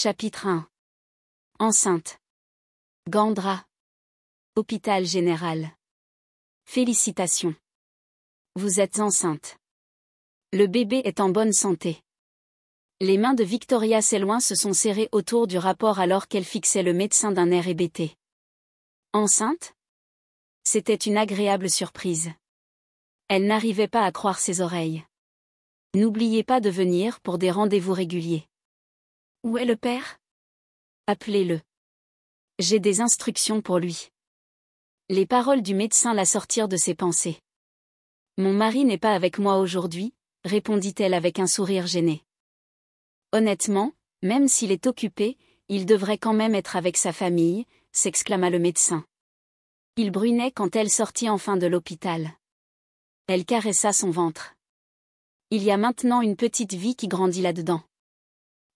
Chapitre 1 Enceinte. Gandra. Hôpital général. Félicitations. Vous êtes enceinte. Le bébé est en bonne santé. Les mains de Victoria s'éloignent se sont serrées autour du rapport alors qu'elle fixait le médecin d'un air hébété. Enceinte C'était une agréable surprise. Elle n'arrivait pas à croire ses oreilles. N'oubliez pas de venir pour des rendez-vous réguliers. Où est le père Appelez-le. J'ai des instructions pour lui. Les paroles du médecin la sortirent de ses pensées. Mon mari n'est pas avec moi aujourd'hui, répondit-elle avec un sourire gêné. Honnêtement, même s'il est occupé, il devrait quand même être avec sa famille, s'exclama le médecin. Il brunait quand elle sortit enfin de l'hôpital. Elle caressa son ventre. Il y a maintenant une petite vie qui grandit là-dedans.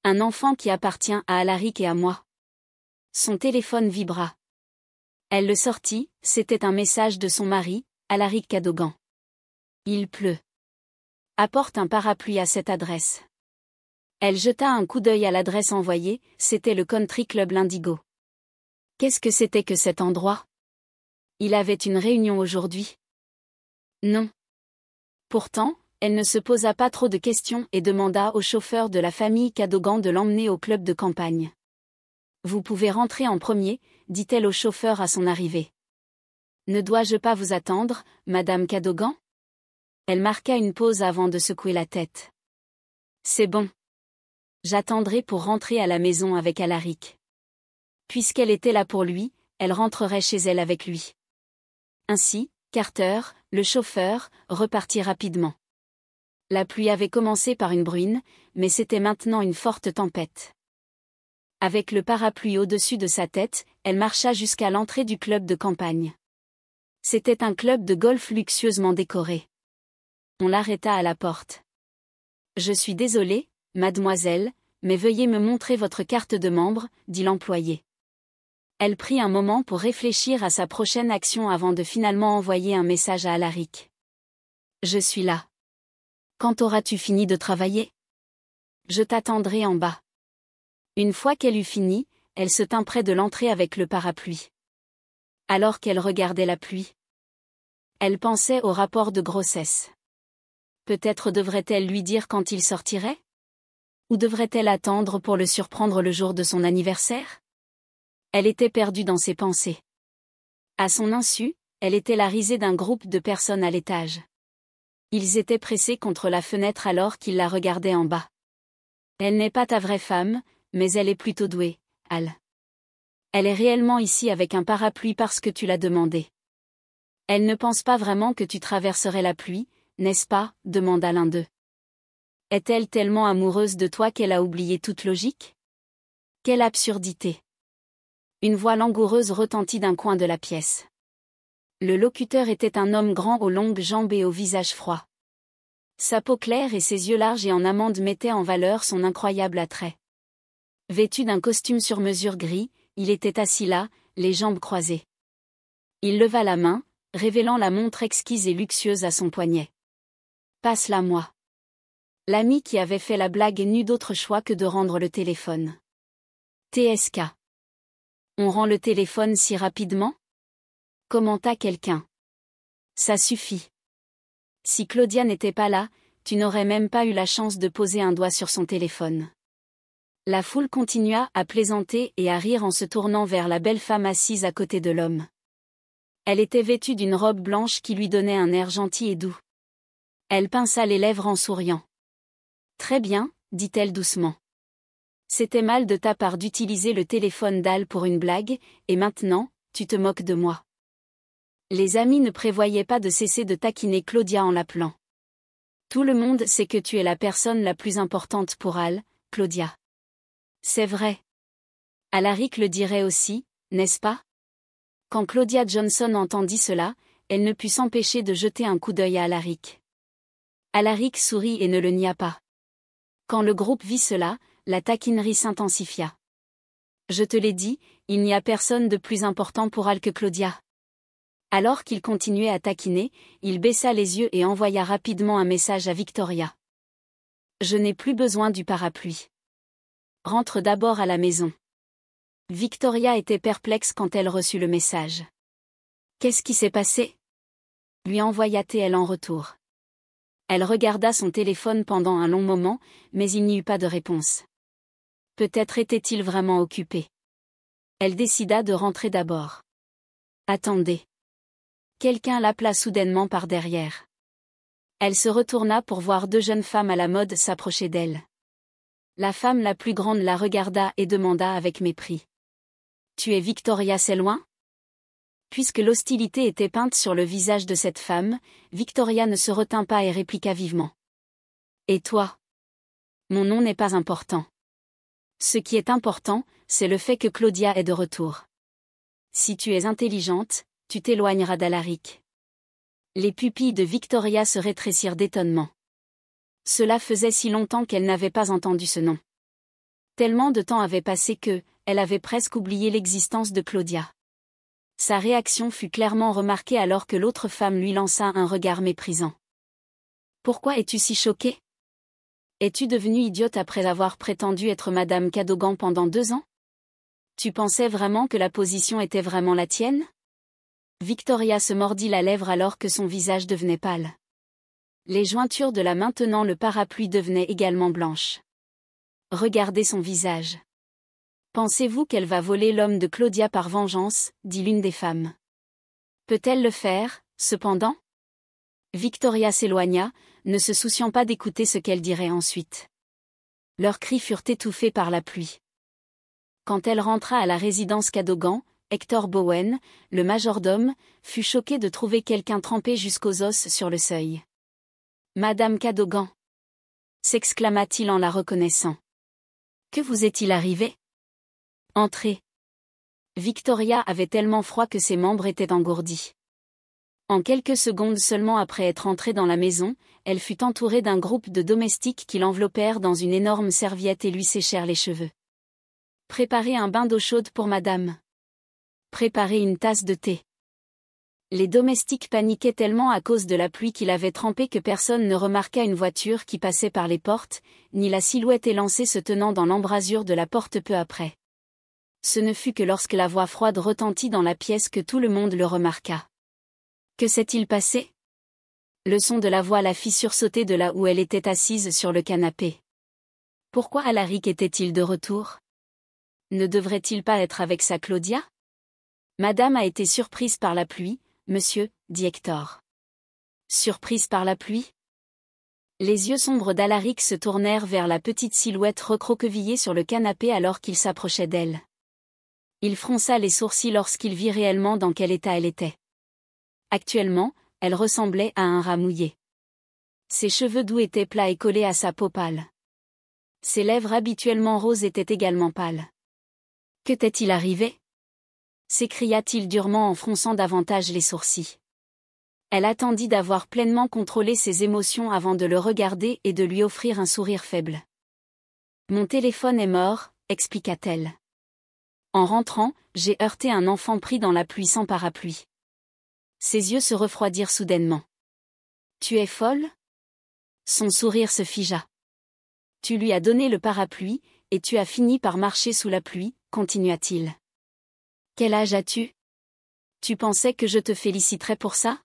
Un enfant qui appartient à Alaric et à moi. Son téléphone vibra. Elle le sortit, c'était un message de son mari, Alaric Cadogan. Il pleut. Apporte un parapluie à cette adresse. Elle jeta un coup d'œil à l'adresse envoyée, c'était le Country Club L'Indigo. Qu'est-ce que c'était que cet endroit Il avait une réunion aujourd'hui. Non. Pourtant, elle ne se posa pas trop de questions et demanda au chauffeur de la famille Cadogan de l'emmener au club de campagne. Vous pouvez rentrer en premier, dit-elle au chauffeur à son arrivée. Ne dois-je pas vous attendre, madame Cadogan Elle marqua une pause avant de secouer la tête. C'est bon. J'attendrai pour rentrer à la maison avec Alaric. Puisqu'elle était là pour lui, elle rentrerait chez elle avec lui. Ainsi, Carter, le chauffeur, repartit rapidement. La pluie avait commencé par une bruine, mais c'était maintenant une forte tempête. Avec le parapluie au-dessus de sa tête, elle marcha jusqu'à l'entrée du club de campagne. C'était un club de golf luxueusement décoré. On l'arrêta à la porte. Je suis désolée, mademoiselle, mais veuillez me montrer votre carte de membre, dit l'employé. Elle prit un moment pour réfléchir à sa prochaine action avant de finalement envoyer un message à Alaric. Je suis là. Quand auras-tu fini de travailler Je t'attendrai en bas. Une fois qu'elle eut fini, elle se tint près de l'entrée avec le parapluie. Alors qu'elle regardait la pluie. Elle pensait au rapport de grossesse. Peut-être devrait-elle lui dire quand il sortirait Ou devrait-elle attendre pour le surprendre le jour de son anniversaire Elle était perdue dans ses pensées. À son insu, elle était la risée d'un groupe de personnes à l'étage. Ils étaient pressés contre la fenêtre alors qu'ils la regardaient en bas. Elle n'est pas ta vraie femme, mais elle est plutôt douée, Al. Elle est réellement ici avec un parapluie parce que tu l'as demandé. Elle ne pense pas vraiment que tu traverserais la pluie, n'est-ce pas demanda l'un d'eux. Est-elle tellement amoureuse de toi qu'elle a oublié toute logique Quelle absurdité Une voix langoureuse retentit d'un coin de la pièce. Le locuteur était un homme grand aux longues jambes et au visage froid. Sa peau claire et ses yeux larges et en amande mettaient en valeur son incroyable attrait. Vêtu d'un costume sur mesure gris, il était assis là, les jambes croisées. Il leva la main, révélant la montre exquise et luxueuse à son poignet. Passe-la moi. L'ami qui avait fait la blague n'eut d'autre choix que de rendre le téléphone. TSK. On rend le téléphone si rapidement commenta quelqu'un. Ça suffit. Si Claudia n'était pas là, tu n'aurais même pas eu la chance de poser un doigt sur son téléphone. La foule continua à plaisanter et à rire en se tournant vers la belle femme assise à côté de l'homme. Elle était vêtue d'une robe blanche qui lui donnait un air gentil et doux. Elle pinça les lèvres en souriant. Très bien, dit-elle doucement. C'était mal de ta part d'utiliser le téléphone d'Al pour une blague, et maintenant, tu te moques de moi. Les amis ne prévoyaient pas de cesser de taquiner Claudia en l'appelant. Tout le monde sait que tu es la personne la plus importante pour Al, Claudia. C'est vrai. Alaric le dirait aussi, n'est-ce pas Quand Claudia Johnson entendit cela, elle ne put s'empêcher de jeter un coup d'œil à Alaric. Alaric sourit et ne le nia pas. Quand le groupe vit cela, la taquinerie s'intensifia. Je te l'ai dit, il n'y a personne de plus important pour Al que Claudia. Alors qu'il continuait à taquiner, il baissa les yeux et envoya rapidement un message à Victoria. Je n'ai plus besoin du parapluie. Rentre d'abord à la maison. Victoria était perplexe quand elle reçut le message. Qu'est-ce qui s'est passé lui envoya-t-elle en retour. Elle regarda son téléphone pendant un long moment, mais il n'y eut pas de réponse. Peut-être était-il vraiment occupé. Elle décida de rentrer d'abord. Attendez quelqu'un l'appela soudainement par derrière. Elle se retourna pour voir deux jeunes femmes à la mode s'approcher d'elle. La femme la plus grande la regarda et demanda avec mépris. Tu es Victoria c'est loin ?» Puisque l'hostilité était peinte sur le visage de cette femme, Victoria ne se retint pas et répliqua vivement. Et toi Mon nom n'est pas important. Ce qui est important, c'est le fait que Claudia est de retour. Si tu es intelligente, tu t'éloigneras d'Alaric. Les pupilles de Victoria se rétrécirent d'étonnement. Cela faisait si longtemps qu'elle n'avait pas entendu ce nom. Tellement de temps avait passé que, elle avait presque oublié l'existence de Claudia. Sa réaction fut clairement remarquée alors que l'autre femme lui lança un regard méprisant. Pourquoi es-tu si choquée Es-tu devenue idiote après avoir prétendu être Madame Cadogan pendant deux ans Tu pensais vraiment que la position était vraiment la tienne Victoria se mordit la lèvre alors que son visage devenait pâle. Les jointures de la main tenant le parapluie devenaient également blanches. Regardez son visage. Pensez-vous qu'elle va voler l'homme de Claudia par vengeance dit l'une des femmes. Peut-elle le faire, cependant Victoria s'éloigna, ne se souciant pas d'écouter ce qu'elle dirait ensuite. Leurs cris furent étouffés par la pluie. Quand elle rentra à la résidence Cadogan, Hector Bowen, le majordome, fut choqué de trouver quelqu'un trempé jusqu'aux os sur le seuil. Madame Cadogan s'exclama-t-il en la reconnaissant. Que vous est-il arrivé Entrez. Victoria avait tellement froid que ses membres étaient engourdis. En quelques secondes seulement après être entrée dans la maison, elle fut entourée d'un groupe de domestiques qui l'enveloppèrent dans une énorme serviette et lui séchèrent les cheveux. Préparez un bain d'eau chaude pour madame préparer une tasse de thé. Les domestiques paniquaient tellement à cause de la pluie qu'il avait trempé que personne ne remarqua une voiture qui passait par les portes, ni la silhouette élancée se tenant dans l'embrasure de la porte peu après. Ce ne fut que lorsque la voix froide retentit dans la pièce que tout le monde le remarqua. Que s'est-il passé Le son de la voix la fit sursauter de là où elle était assise sur le canapé. Pourquoi Alaric était-il de retour Ne devrait-il pas être avec sa Claudia Madame a été surprise par la pluie, monsieur, dit Hector. Surprise par la pluie Les yeux sombres d'Alaric se tournèrent vers la petite silhouette recroquevillée sur le canapé alors qu'il s'approchait d'elle. Il fronça les sourcils lorsqu'il vit réellement dans quel état elle était. Actuellement, elle ressemblait à un rat mouillé. Ses cheveux doux étaient plats et collés à sa peau pâle. Ses lèvres habituellement roses étaient également pâles. Que t'est-il arrivé s'écria-t-il durement en fronçant davantage les sourcils. Elle attendit d'avoir pleinement contrôlé ses émotions avant de le regarder et de lui offrir un sourire faible. Mon téléphone est mort, expliqua-t-elle. En rentrant, j'ai heurté un enfant pris dans la pluie sans parapluie. Ses yeux se refroidirent soudainement. Tu es folle Son sourire se figea. Tu lui as donné le parapluie, et tu as fini par marcher sous la pluie, continua-t-il. Quel âge as-tu Tu pensais que je te féliciterais pour ça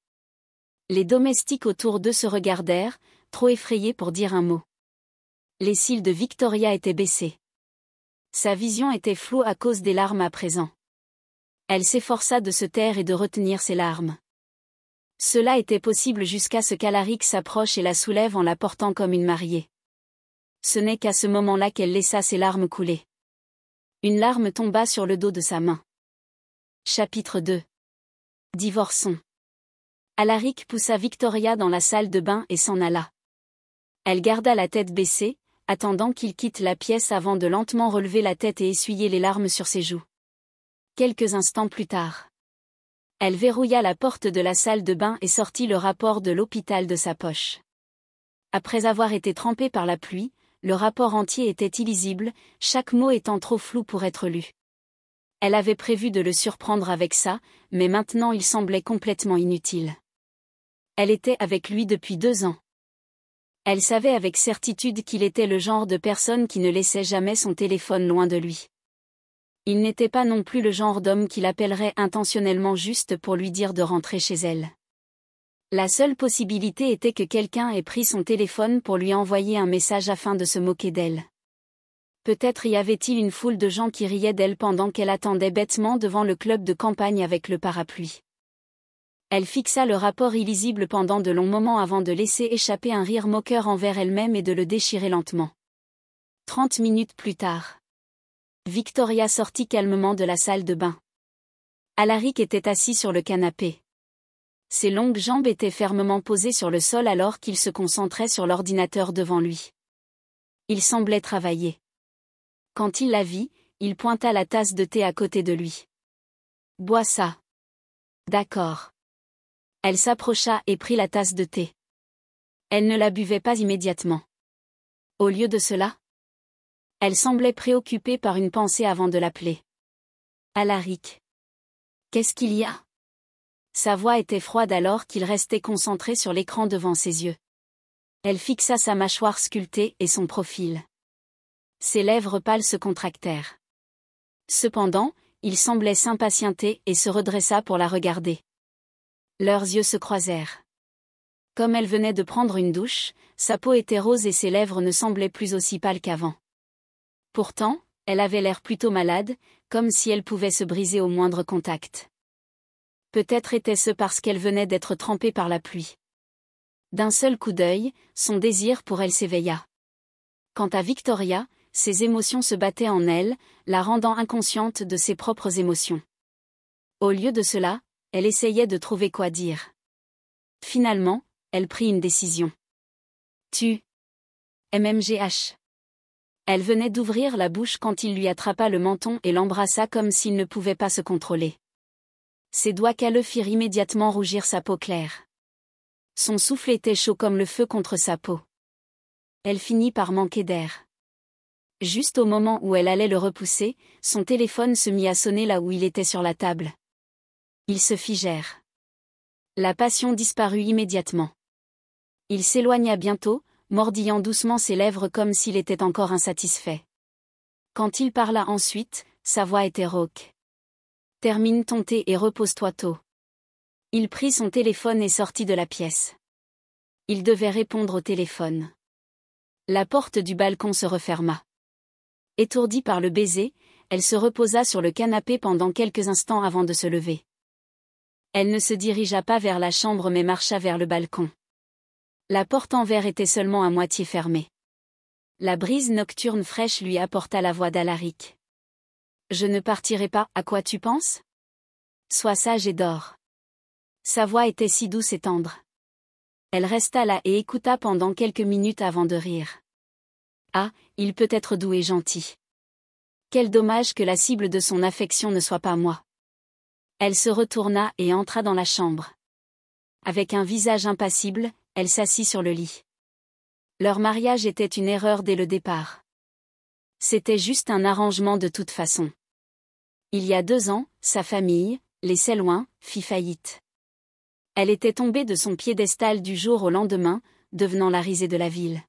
Les domestiques autour d'eux se regardèrent, trop effrayés pour dire un mot. Les cils de Victoria étaient baissés. Sa vision était floue à cause des larmes à présent. Elle s'efforça de se taire et de retenir ses larmes. Cela était possible jusqu'à ce qu'Alaric s'approche et la soulève en la portant comme une mariée. Ce n'est qu'à ce moment-là qu'elle laissa ses larmes couler. Une larme tomba sur le dos de sa main. Chapitre 2 Divorçons. Alaric poussa Victoria dans la salle de bain et s'en alla. Elle garda la tête baissée, attendant qu'il quitte la pièce avant de lentement relever la tête et essuyer les larmes sur ses joues. Quelques instants plus tard. Elle verrouilla la porte de la salle de bain et sortit le rapport de l'hôpital de sa poche. Après avoir été trempé par la pluie, le rapport entier était illisible, chaque mot étant trop flou pour être lu. Elle avait prévu de le surprendre avec ça, mais maintenant il semblait complètement inutile. Elle était avec lui depuis deux ans. Elle savait avec certitude qu'il était le genre de personne qui ne laissait jamais son téléphone loin de lui. Il n'était pas non plus le genre d'homme qui l'appellerait intentionnellement juste pour lui dire de rentrer chez elle. La seule possibilité était que quelqu'un ait pris son téléphone pour lui envoyer un message afin de se moquer d'elle. Peut-être y avait-il une foule de gens qui riaient d'elle pendant qu'elle attendait bêtement devant le club de campagne avec le parapluie. Elle fixa le rapport illisible pendant de longs moments avant de laisser échapper un rire moqueur envers elle-même et de le déchirer lentement. Trente minutes plus tard. Victoria sortit calmement de la salle de bain. Alaric était assis sur le canapé. Ses longues jambes étaient fermement posées sur le sol alors qu'il se concentrait sur l'ordinateur devant lui. Il semblait travailler. Quand il la vit, il pointa la tasse de thé à côté de lui. Bois ça. D'accord. Elle s'approcha et prit la tasse de thé. Elle ne la buvait pas immédiatement. Au lieu de cela, elle semblait préoccupée par une pensée avant de l'appeler. Alaric. Qu'est-ce qu'il y a Sa voix était froide alors qu'il restait concentré sur l'écran devant ses yeux. Elle fixa sa mâchoire sculptée et son profil. Ses lèvres pâles se contractèrent. Cependant, il semblait s'impatienter et se redressa pour la regarder. Leurs yeux se croisèrent. Comme elle venait de prendre une douche, sa peau était rose et ses lèvres ne semblaient plus aussi pâles qu'avant. Pourtant, elle avait l'air plutôt malade, comme si elle pouvait se briser au moindre contact. Peut-être était-ce parce qu'elle venait d'être trempée par la pluie. D'un seul coup d'œil, son désir pour elle s'éveilla. Quant à Victoria, ses émotions se battaient en elle, la rendant inconsciente de ses propres émotions. Au lieu de cela, elle essayait de trouver quoi dire. Finalement, elle prit une décision. Tu. MMGH. Elle venait d'ouvrir la bouche quand il lui attrapa le menton et l'embrassa comme s'il ne pouvait pas se contrôler. Ses doigts calleux firent immédiatement rougir sa peau claire. Son souffle était chaud comme le feu contre sa peau. Elle finit par manquer d'air. Juste au moment où elle allait le repousser, son téléphone se mit à sonner là où il était sur la table. Ils se figèrent. La passion disparut immédiatement. Il s'éloigna bientôt, mordillant doucement ses lèvres comme s'il était encore insatisfait. Quand il parla ensuite, sa voix était rauque. Termine ton thé et repose-toi tôt. Il prit son téléphone et sortit de la pièce. Il devait répondre au téléphone. La porte du balcon se referma. Étourdie par le baiser, elle se reposa sur le canapé pendant quelques instants avant de se lever. Elle ne se dirigea pas vers la chambre mais marcha vers le balcon. La porte en verre était seulement à moitié fermée. La brise nocturne fraîche lui apporta la voix d'Alaric. Je ne partirai pas, à quoi tu penses Sois sage et dors. Sa voix était si douce et tendre. Elle resta là et écouta pendant quelques minutes avant de rire. Ah, il peut être doux et gentil. Quel dommage que la cible de son affection ne soit pas moi. Elle se retourna et entra dans la chambre. Avec un visage impassible, elle s'assit sur le lit. Leur mariage était une erreur dès le départ. C'était juste un arrangement de toute façon. Il y a deux ans, sa famille, les loin, fit faillite. Elle était tombée de son piédestal du jour au lendemain, devenant la risée de la ville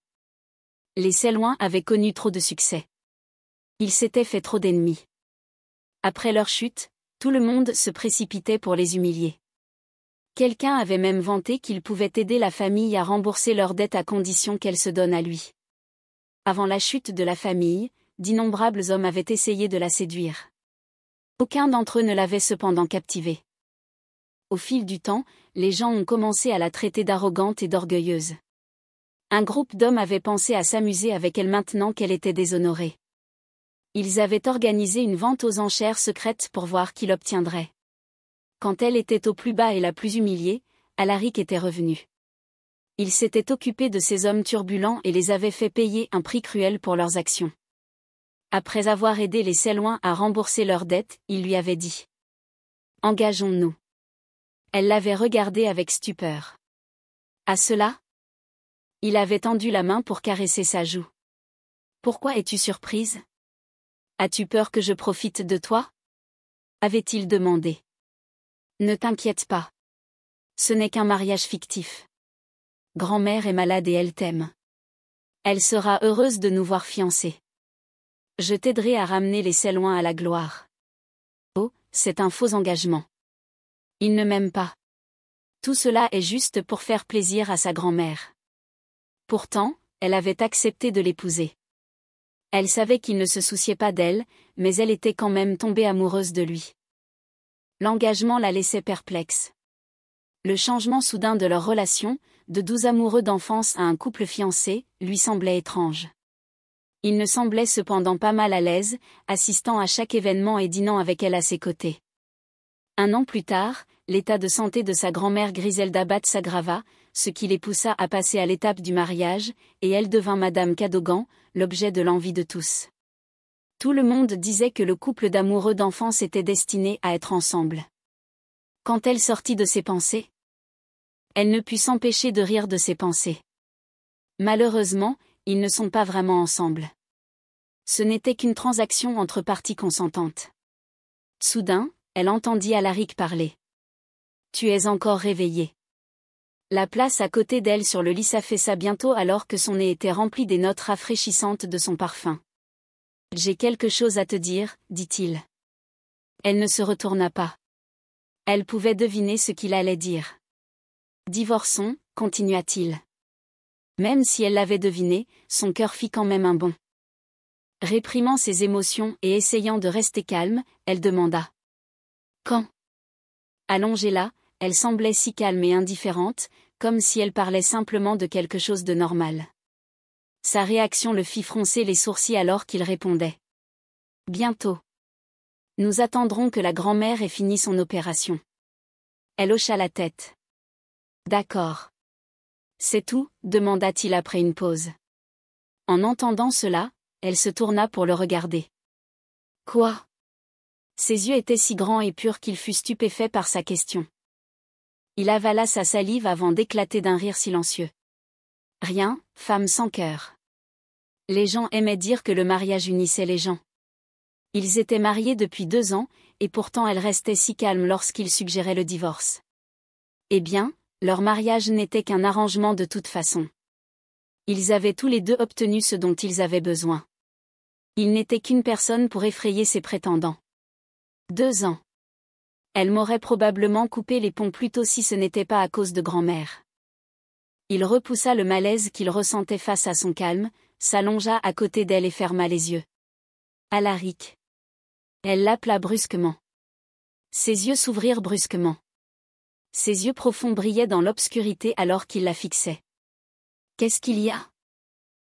les Céloins avaient connu trop de succès. Ils s'étaient fait trop d'ennemis. Après leur chute, tout le monde se précipitait pour les humilier. Quelqu'un avait même vanté qu'il pouvait aider la famille à rembourser leurs dettes à condition qu'elle se donne à lui. Avant la chute de la famille, d'innombrables hommes avaient essayé de la séduire. Aucun d'entre eux ne l'avait cependant captivée. Au fil du temps, les gens ont commencé à la traiter d'arrogante et d'orgueilleuse. Un groupe d'hommes avait pensé à s'amuser avec elle maintenant qu'elle était déshonorée. Ils avaient organisé une vente aux enchères secrètes pour voir qui l'obtiendrait. Quand elle était au plus bas et la plus humiliée, Alaric était revenu. Il s'était occupé de ces hommes turbulents et les avait fait payer un prix cruel pour leurs actions. Après avoir aidé les Séloins à rembourser leurs dettes, il lui avait dit Engageons-nous. Elle l'avait regardé avec stupeur. À cela, il avait tendu la main pour caresser sa joue. Pourquoi es-tu surprise As-tu peur que je profite de toi avait-il demandé. Ne t'inquiète pas. Ce n'est qu'un mariage fictif. Grand-mère est malade et elle t'aime. Elle sera heureuse de nous voir fiancés. Je t'aiderai à ramener les loin à la gloire. Oh, c'est un faux engagement. Il ne m'aime pas. Tout cela est juste pour faire plaisir à sa grand-mère. Pourtant, elle avait accepté de l'épouser. Elle savait qu'il ne se souciait pas d'elle, mais elle était quand même tombée amoureuse de lui. L'engagement la laissait perplexe. Le changement soudain de leur relation, de douze amoureux d'enfance à un couple fiancé, lui semblait étrange. Il ne semblait cependant pas mal à l'aise, assistant à chaque événement et dînant avec elle à ses côtés. Un an plus tard, l'état de santé de sa grand-mère Griselda Bat s'aggrava, ce qui les poussa à passer à l'étape du mariage, et elle devint Madame Cadogan, l'objet de l'envie de tous. Tout le monde disait que le couple d'amoureux d'enfance était destiné à être ensemble. Quand elle sortit de ses pensées, elle ne put s'empêcher de rire de ses pensées. Malheureusement, ils ne sont pas vraiment ensemble. Ce n'était qu'une transaction entre parties consentantes. Soudain, elle entendit Alaric parler. Tu es encore réveillée la place à côté d'elle sur le lit s'affaissa bientôt alors que son nez était rempli des notes rafraîchissantes de son parfum. J'ai quelque chose à te dire, dit-il. Elle ne se retourna pas. Elle pouvait deviner ce qu'il allait dire. Divorçons, continua-t-il. Même si elle l'avait deviné, son cœur fit quand même un bond. Réprimant ses émotions et essayant de rester calme, elle demanda. Quand Allongez-la elle semblait si calme et indifférente, comme si elle parlait simplement de quelque chose de normal. Sa réaction le fit froncer les sourcils alors qu'il répondait. Bientôt. Nous attendrons que la grand-mère ait fini son opération. Elle hocha la tête. D'accord. C'est tout demanda-t-il après une pause. En entendant cela, elle se tourna pour le regarder. Quoi Ses yeux étaient si grands et purs qu'il fut stupéfait par sa question il avala sa salive avant d'éclater d'un rire silencieux. Rien, femme sans cœur. Les gens aimaient dire que le mariage unissait les gens. Ils étaient mariés depuis deux ans, et pourtant elle restait si calme lorsqu'il suggérait le divorce. Eh bien, leur mariage n'était qu'un arrangement de toute façon. Ils avaient tous les deux obtenu ce dont ils avaient besoin. Il n'était qu'une personne pour effrayer ses prétendants. Deux ans elle m'aurait probablement coupé les ponts plus tôt si ce n'était pas à cause de grand-mère. Il repoussa le malaise qu'il ressentait face à son calme, s'allongea à côté d'elle et ferma les yeux. Alaric. Elle l'appela brusquement. Ses yeux s'ouvrirent brusquement. Ses yeux profonds brillaient dans l'obscurité alors qu'il la fixait. Qu'est-ce qu'il y a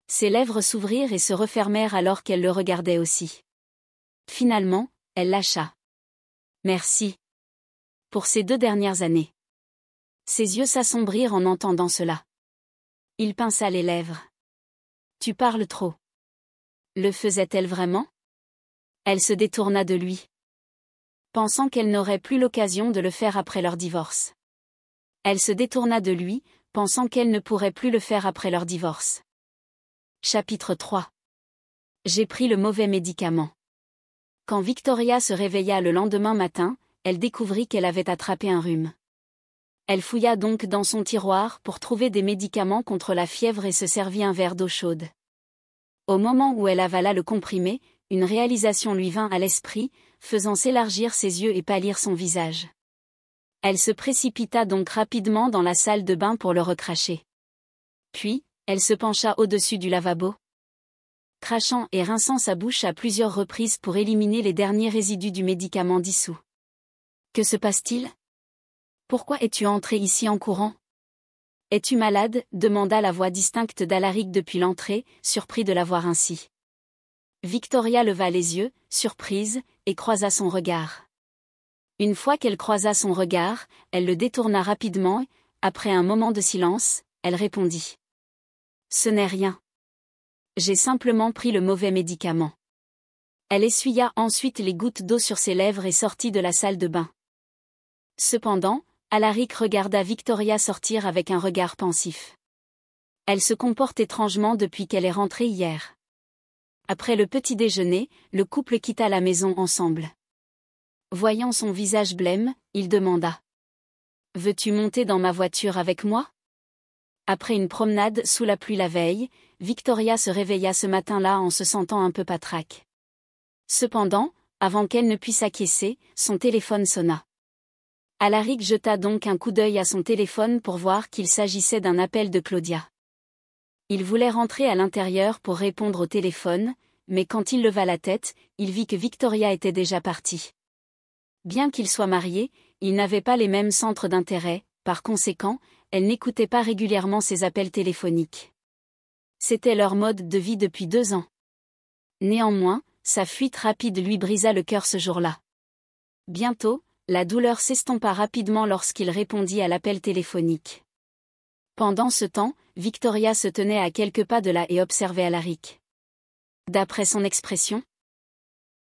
Ses lèvres s'ouvrirent et se refermèrent alors qu'elle le regardait aussi. Finalement, elle lâcha. Merci, pour ces deux dernières années. Ses yeux s'assombrirent en entendant cela. Il pinça les lèvres. Tu parles trop. Le faisait-elle vraiment Elle se détourna de lui. Pensant qu'elle n'aurait plus l'occasion de le faire après leur divorce. Elle se détourna de lui, pensant qu'elle ne pourrait plus le faire après leur divorce. Chapitre 3 J'ai pris le mauvais médicament. Quand Victoria se réveilla le lendemain matin, elle découvrit qu'elle avait attrapé un rhume. Elle fouilla donc dans son tiroir pour trouver des médicaments contre la fièvre et se servit un verre d'eau chaude. Au moment où elle avala le comprimé, une réalisation lui vint à l'esprit, faisant s'élargir ses yeux et pâlir son visage. Elle se précipita donc rapidement dans la salle de bain pour le recracher. Puis, elle se pencha au-dessus du lavabo. Crachant et rinçant sa bouche à plusieurs reprises pour éliminer les derniers résidus du médicament dissous. Que se passe-t-il Pourquoi es-tu entré ici en courant Es-tu malade demanda la voix distincte d'Alaric depuis l'entrée, surpris de la voir ainsi. Victoria leva les yeux, surprise, et croisa son regard. Une fois qu'elle croisa son regard, elle le détourna rapidement, et, après un moment de silence, elle répondit. Ce n'est rien. J'ai simplement pris le mauvais médicament. Elle essuya ensuite les gouttes d'eau sur ses lèvres et sortit de la salle de bain. Cependant, Alaric regarda Victoria sortir avec un regard pensif. Elle se comporte étrangement depuis qu'elle est rentrée hier. Après le petit déjeuner, le couple quitta la maison ensemble. Voyant son visage blême, il demanda. Veux-tu monter dans ma voiture avec moi Après une promenade sous la pluie la veille, Victoria se réveilla ce matin-là en se sentant un peu patraque. Cependant, avant qu'elle ne puisse acquiescer, son téléphone sonna. Alaric jeta donc un coup d'œil à son téléphone pour voir qu'il s'agissait d'un appel de Claudia. Il voulait rentrer à l'intérieur pour répondre au téléphone, mais quand il leva la tête, il vit que Victoria était déjà partie. Bien qu'ils soient mariés, ils n'avaient pas les mêmes centres d'intérêt, par conséquent, elle n'écoutait pas régulièrement ses appels téléphoniques. C'était leur mode de vie depuis deux ans. Néanmoins, sa fuite rapide lui brisa le cœur ce jour-là. Bientôt, la douleur s'estompa rapidement lorsqu'il répondit à l'appel téléphonique. Pendant ce temps, Victoria se tenait à quelques pas de là et observait Alaric. D'après son expression,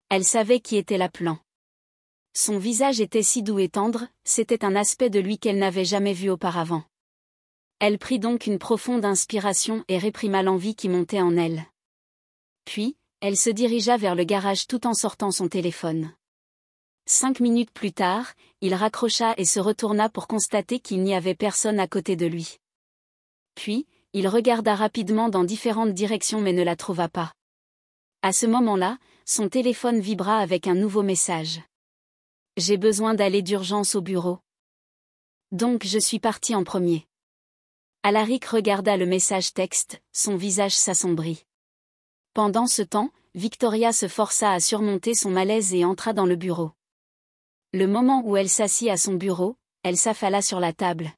elle savait qui était l'appelant. Son visage était si doux et tendre, c'était un aspect de lui qu'elle n'avait jamais vu auparavant. Elle prit donc une profonde inspiration et réprima l'envie qui montait en elle. Puis, elle se dirigea vers le garage tout en sortant son téléphone. Cinq minutes plus tard, il raccrocha et se retourna pour constater qu'il n'y avait personne à côté de lui. Puis, il regarda rapidement dans différentes directions mais ne la trouva pas. À ce moment-là, son téléphone vibra avec un nouveau message. J'ai besoin d'aller d'urgence au bureau. Donc je suis parti en premier. Alaric regarda le message texte, son visage s'assombrit. Pendant ce temps, Victoria se força à surmonter son malaise et entra dans le bureau. Le moment où elle s'assit à son bureau, elle s'affala sur la table.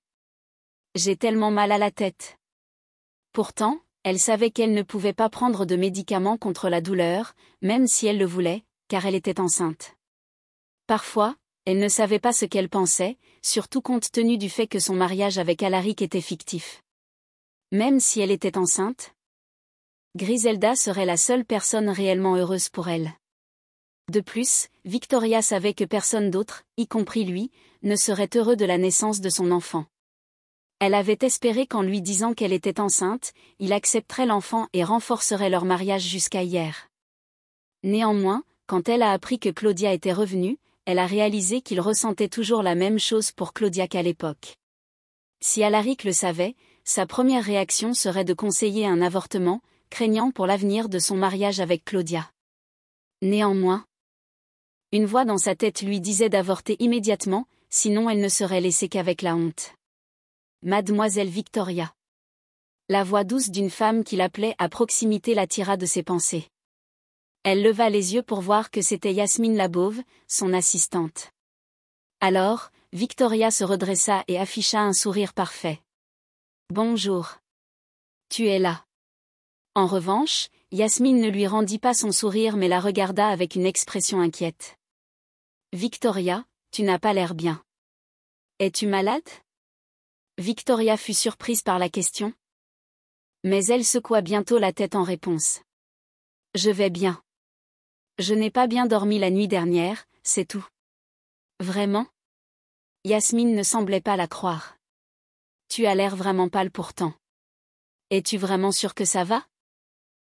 J'ai tellement mal à la tête. Pourtant, elle savait qu'elle ne pouvait pas prendre de médicaments contre la douleur, même si elle le voulait, car elle était enceinte. Parfois, elle ne savait pas ce qu'elle pensait, surtout compte tenu du fait que son mariage avec Alaric était fictif. Même si elle était enceinte, Griselda serait la seule personne réellement heureuse pour elle. De plus, Victoria savait que personne d'autre, y compris lui, ne serait heureux de la naissance de son enfant. Elle avait espéré qu'en lui disant qu'elle était enceinte, il accepterait l'enfant et renforcerait leur mariage jusqu'à hier. Néanmoins, quand elle a appris que Claudia était revenue, elle a réalisé qu'il ressentait toujours la même chose pour Claudia qu'à l'époque. Si Alaric le savait, sa première réaction serait de conseiller un avortement, craignant pour l'avenir de son mariage avec Claudia. Néanmoins, une voix dans sa tête lui disait d'avorter immédiatement, sinon elle ne serait laissée qu'avec la honte. Mademoiselle Victoria. La voix douce d'une femme qui l'appelait à proximité l'attira de ses pensées. Elle leva les yeux pour voir que c'était Yasmine Labauve, son assistante. Alors, Victoria se redressa et afficha un sourire parfait. Bonjour. Tu es là. En revanche, Yasmine ne lui rendit pas son sourire mais la regarda avec une expression inquiète. Victoria, tu n'as pas l'air bien. Es-tu malade Victoria fut surprise par la question. Mais elle secoua bientôt la tête en réponse. Je vais bien. Je n'ai pas bien dormi la nuit dernière, c'est tout. Vraiment Yasmine ne semblait pas la croire. Tu as l'air vraiment pâle pourtant. Es-tu vraiment sûre que ça va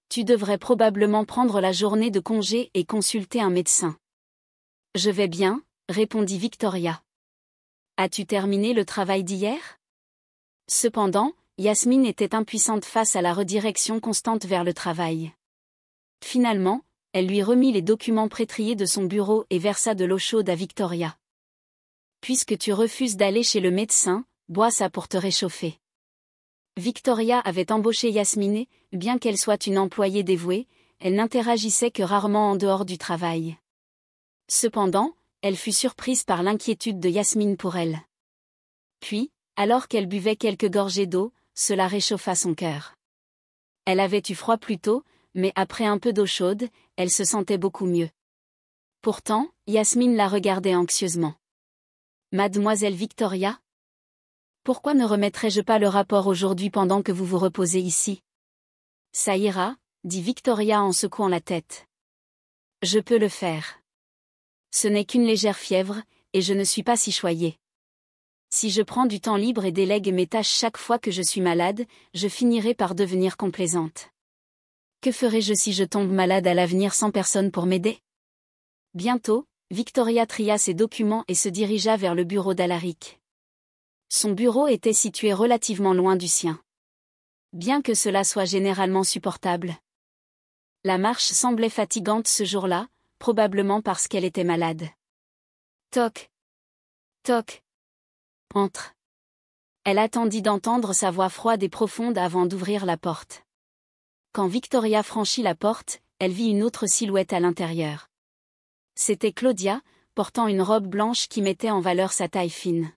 tu devrais probablement prendre la journée de congé et consulter un médecin. Je vais bien, répondit Victoria. As-tu terminé le travail d'hier Cependant, Yasmine était impuissante face à la redirection constante vers le travail. Finalement, elle lui remit les documents prétriés de son bureau et versa de l'eau chaude à Victoria. Puisque tu refuses d'aller chez le médecin, bois ça pour te réchauffer. Victoria avait embauché Yasmine, bien qu'elle soit une employée dévouée, elle n'interagissait que rarement en dehors du travail. Cependant, elle fut surprise par l'inquiétude de Yasmine pour elle. Puis, alors qu'elle buvait quelques gorgées d'eau, cela réchauffa son cœur. Elle avait eu froid plus tôt, mais après un peu d'eau chaude, elle se sentait beaucoup mieux. Pourtant, Yasmine la regardait anxieusement. Mademoiselle Victoria pourquoi ne remettrai je pas le rapport aujourd'hui pendant que vous vous reposez ici Ça ira, dit Victoria en secouant la tête. Je peux le faire. Ce n'est qu'une légère fièvre, et je ne suis pas si choyée. Si je prends du temps libre et délègue mes tâches chaque fois que je suis malade, je finirai par devenir complaisante. Que ferai-je si je tombe malade à l'avenir sans personne pour m'aider Bientôt, Victoria tria ses documents et se dirigea vers le bureau d'Alaric son bureau était situé relativement loin du sien. Bien que cela soit généralement supportable. La marche semblait fatigante ce jour-là, probablement parce qu'elle était malade. Toc. Toc. Entre. Elle attendit d'entendre sa voix froide et profonde avant d'ouvrir la porte. Quand Victoria franchit la porte, elle vit une autre silhouette à l'intérieur. C'était Claudia, portant une robe blanche qui mettait en valeur sa taille fine.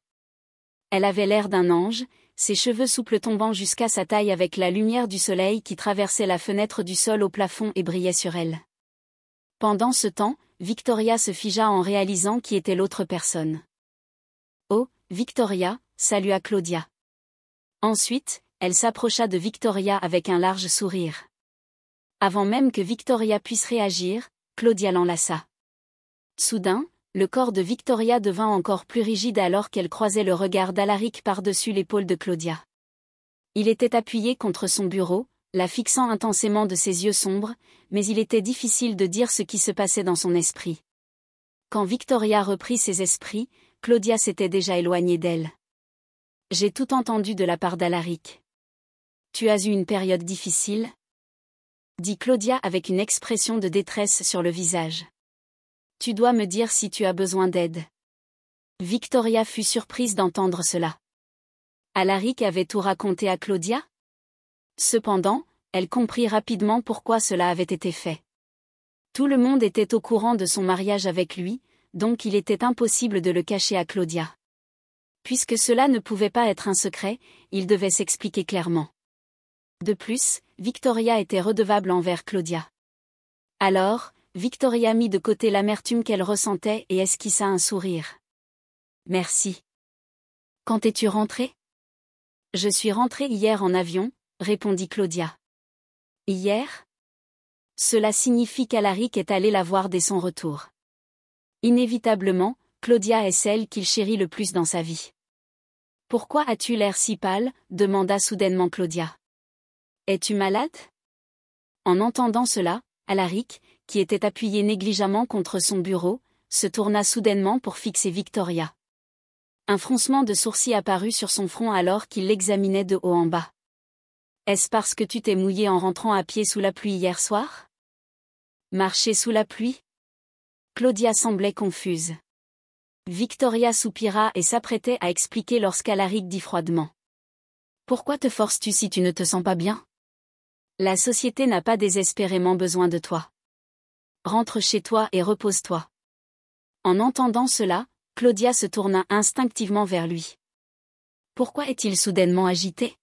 Elle avait l'air d'un ange, ses cheveux souples tombant jusqu'à sa taille avec la lumière du soleil qui traversait la fenêtre du sol au plafond et brillait sur elle. Pendant ce temps, Victoria se figea en réalisant qui était l'autre personne. Oh, Victoria, salua Claudia. Ensuite, elle s'approcha de Victoria avec un large sourire. Avant même que Victoria puisse réagir, Claudia l'enlaça. Soudain, le corps de Victoria devint encore plus rigide alors qu'elle croisait le regard d'Alaric par-dessus l'épaule de Claudia. Il était appuyé contre son bureau, la fixant intensément de ses yeux sombres, mais il était difficile de dire ce qui se passait dans son esprit. Quand Victoria reprit ses esprits, Claudia s'était déjà éloignée d'elle. J'ai tout entendu de la part d'Alaric. Tu as eu une période difficile dit Claudia avec une expression de détresse sur le visage. Tu dois me dire si tu as besoin d'aide. Victoria fut surprise d'entendre cela. Alaric avait tout raconté à Claudia Cependant, elle comprit rapidement pourquoi cela avait été fait. Tout le monde était au courant de son mariage avec lui, donc il était impossible de le cacher à Claudia. Puisque cela ne pouvait pas être un secret, il devait s'expliquer clairement. De plus, Victoria était redevable envers Claudia. Alors, Victoria mit de côté l'amertume qu'elle ressentait et esquissa un sourire. Merci. Quand es-tu rentrée Je suis rentrée hier en avion, répondit Claudia. Hier Cela signifie qu'Alaric est allé la voir dès son retour. Inévitablement, Claudia est celle qu'il chérit le plus dans sa vie. Pourquoi as-tu l'air si pâle demanda soudainement Claudia. Es-tu malade En entendant cela, Alaric, qui était appuyé négligemment contre son bureau, se tourna soudainement pour fixer Victoria. Un froncement de sourcils apparut sur son front alors qu'il l'examinait de haut en bas. Est-ce parce que tu t'es mouillé en rentrant à pied sous la pluie hier soir Marcher sous la pluie Claudia semblait confuse. Victoria soupira et s'apprêtait à expliquer lorsqu'Alaric dit froidement. Pourquoi te forces-tu si tu ne te sens pas bien La société n'a pas désespérément besoin de toi rentre chez toi et repose-toi. En entendant cela, Claudia se tourna instinctivement vers lui. Pourquoi est-il soudainement agité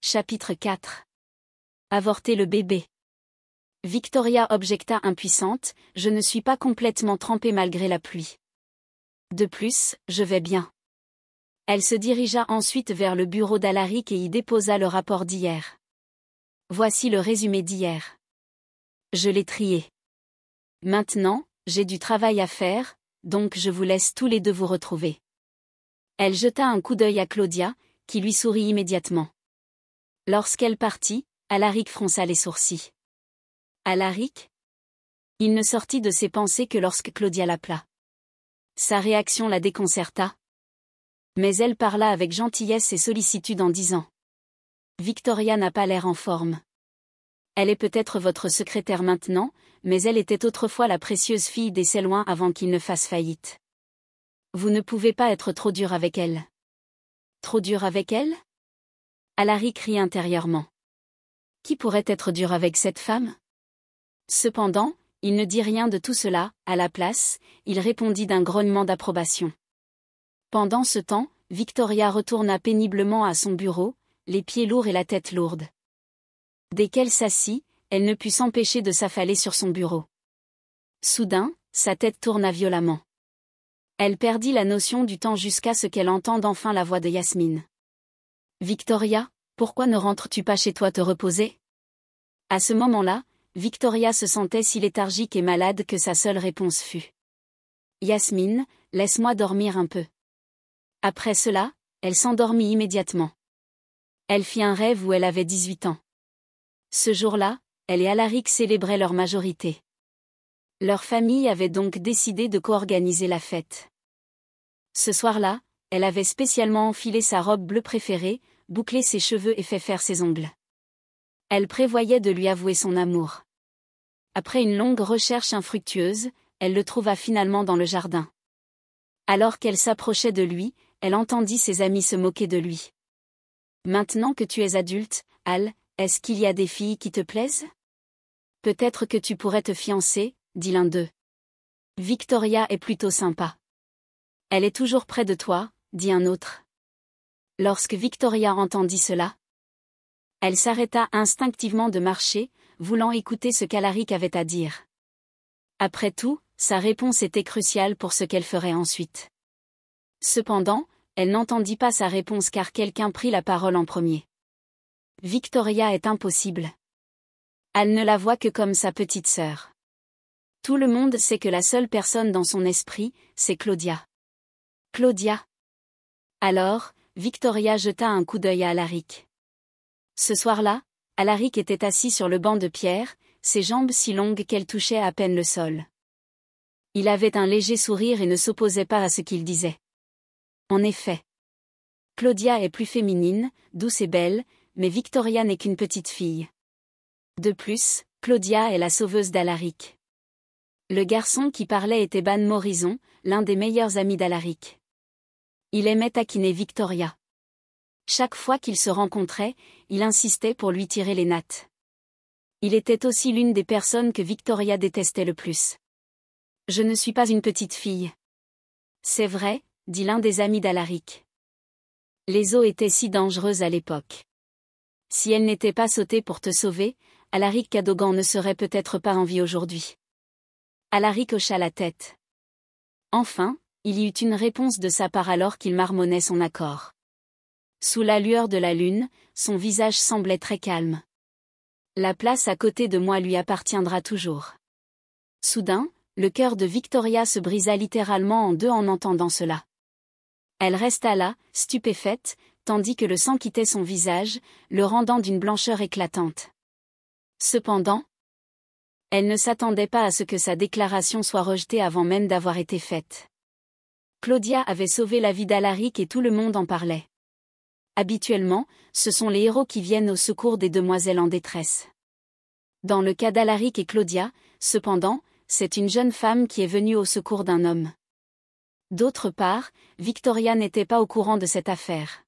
Chapitre 4 Avorter le bébé. Victoria objecta impuissante, je ne suis pas complètement trempée malgré la pluie. De plus, je vais bien. Elle se dirigea ensuite vers le bureau d'Alaric et y déposa le rapport d'hier. Voici le résumé d'hier. Je l'ai trié. Maintenant, j'ai du travail à faire, donc je vous laisse tous les deux vous retrouver. Elle jeta un coup d'œil à Claudia, qui lui sourit immédiatement. Lorsqu'elle partit, Alaric fronça les sourcils. Alaric Il ne sortit de ses pensées que lorsque Claudia l'appela. Sa réaction la déconcerta. Mais elle parla avec gentillesse et sollicitude en disant Victoria n'a pas l'air en forme. Elle est peut-être votre secrétaire maintenant, mais elle était autrefois la précieuse fille des séloins avant qu'il ne fasse faillite. Vous ne pouvez pas être trop dur avec elle. Trop dur avec elle Alaric rit intérieurement. Qui pourrait être dur avec cette femme Cependant, il ne dit rien de tout cela, à la place, il répondit d'un grognement d'approbation. Pendant ce temps, Victoria retourna péniblement à son bureau, les pieds lourds et la tête lourde. Dès qu'elle s'assit, elle ne put s'empêcher de s'affaler sur son bureau. Soudain, sa tête tourna violemment. Elle perdit la notion du temps jusqu'à ce qu'elle entende enfin la voix de Yasmine. Victoria, pourquoi ne rentres-tu pas chez toi te reposer À ce moment-là, Victoria se sentait si léthargique et malade que sa seule réponse fut Yasmine, laisse-moi dormir un peu. Après cela, elle s'endormit immédiatement. Elle fit un rêve où elle avait 18 ans. Ce jour-là, elle et Alaric célébraient leur majorité. Leur famille avait donc décidé de co-organiser la fête. Ce soir-là, elle avait spécialement enfilé sa robe bleue préférée, bouclé ses cheveux et fait faire ses ongles. Elle prévoyait de lui avouer son amour. Après une longue recherche infructueuse, elle le trouva finalement dans le jardin. Alors qu'elle s'approchait de lui, elle entendit ses amis se moquer de lui. Maintenant que tu es adulte, Al, est-ce qu'il y a des filles qui te plaisent Peut-être que tu pourrais te fiancer, dit l'un d'eux. Victoria est plutôt sympa. Elle est toujours près de toi, dit un autre. Lorsque Victoria entendit cela, elle s'arrêta instinctivement de marcher, voulant écouter ce qu'Alaric avait à dire. Après tout, sa réponse était cruciale pour ce qu'elle ferait ensuite. Cependant, elle n'entendit pas sa réponse car quelqu'un prit la parole en premier. Victoria est impossible. Elle ne la voit que comme sa petite sœur. Tout le monde sait que la seule personne dans son esprit, c'est Claudia. Claudia. Alors, Victoria jeta un coup d'œil à Alaric. Ce soir-là, Alaric était assis sur le banc de pierre, ses jambes si longues qu'elles touchaient à peine le sol. Il avait un léger sourire et ne s'opposait pas à ce qu'il disait. En effet. Claudia est plus féminine, douce et belle, mais Victoria n'est qu'une petite fille. De plus, Claudia est la sauveuse d'Alaric. Le garçon qui parlait était Ban Morison, l'un des meilleurs amis d'Alaric. Il aimait taquiner Victoria. Chaque fois qu'ils se rencontraient, il insistait pour lui tirer les nattes. Il était aussi l'une des personnes que Victoria détestait le plus. Je ne suis pas une petite fille. C'est vrai, dit l'un des amis d'Alaric. Les eaux étaient si dangereuses à l'époque. Si elles n'étaient pas sautées pour te sauver, Alaric Cadogan ne serait peut-être pas en vie aujourd'hui. Alaric hocha la tête. Enfin, il y eut une réponse de sa part alors qu'il marmonnait son accord. Sous la lueur de la lune, son visage semblait très calme. La place à côté de moi lui appartiendra toujours. Soudain, le cœur de Victoria se brisa littéralement en deux en entendant cela. Elle resta là, stupéfaite, tandis que le sang quittait son visage, le rendant d'une blancheur éclatante. Cependant, elle ne s'attendait pas à ce que sa déclaration soit rejetée avant même d'avoir été faite. Claudia avait sauvé la vie d'Alaric et tout le monde en parlait. Habituellement, ce sont les héros qui viennent au secours des demoiselles en détresse. Dans le cas d'Alaric et Claudia, cependant, c'est une jeune femme qui est venue au secours d'un homme. D'autre part, Victoria n'était pas au courant de cette affaire.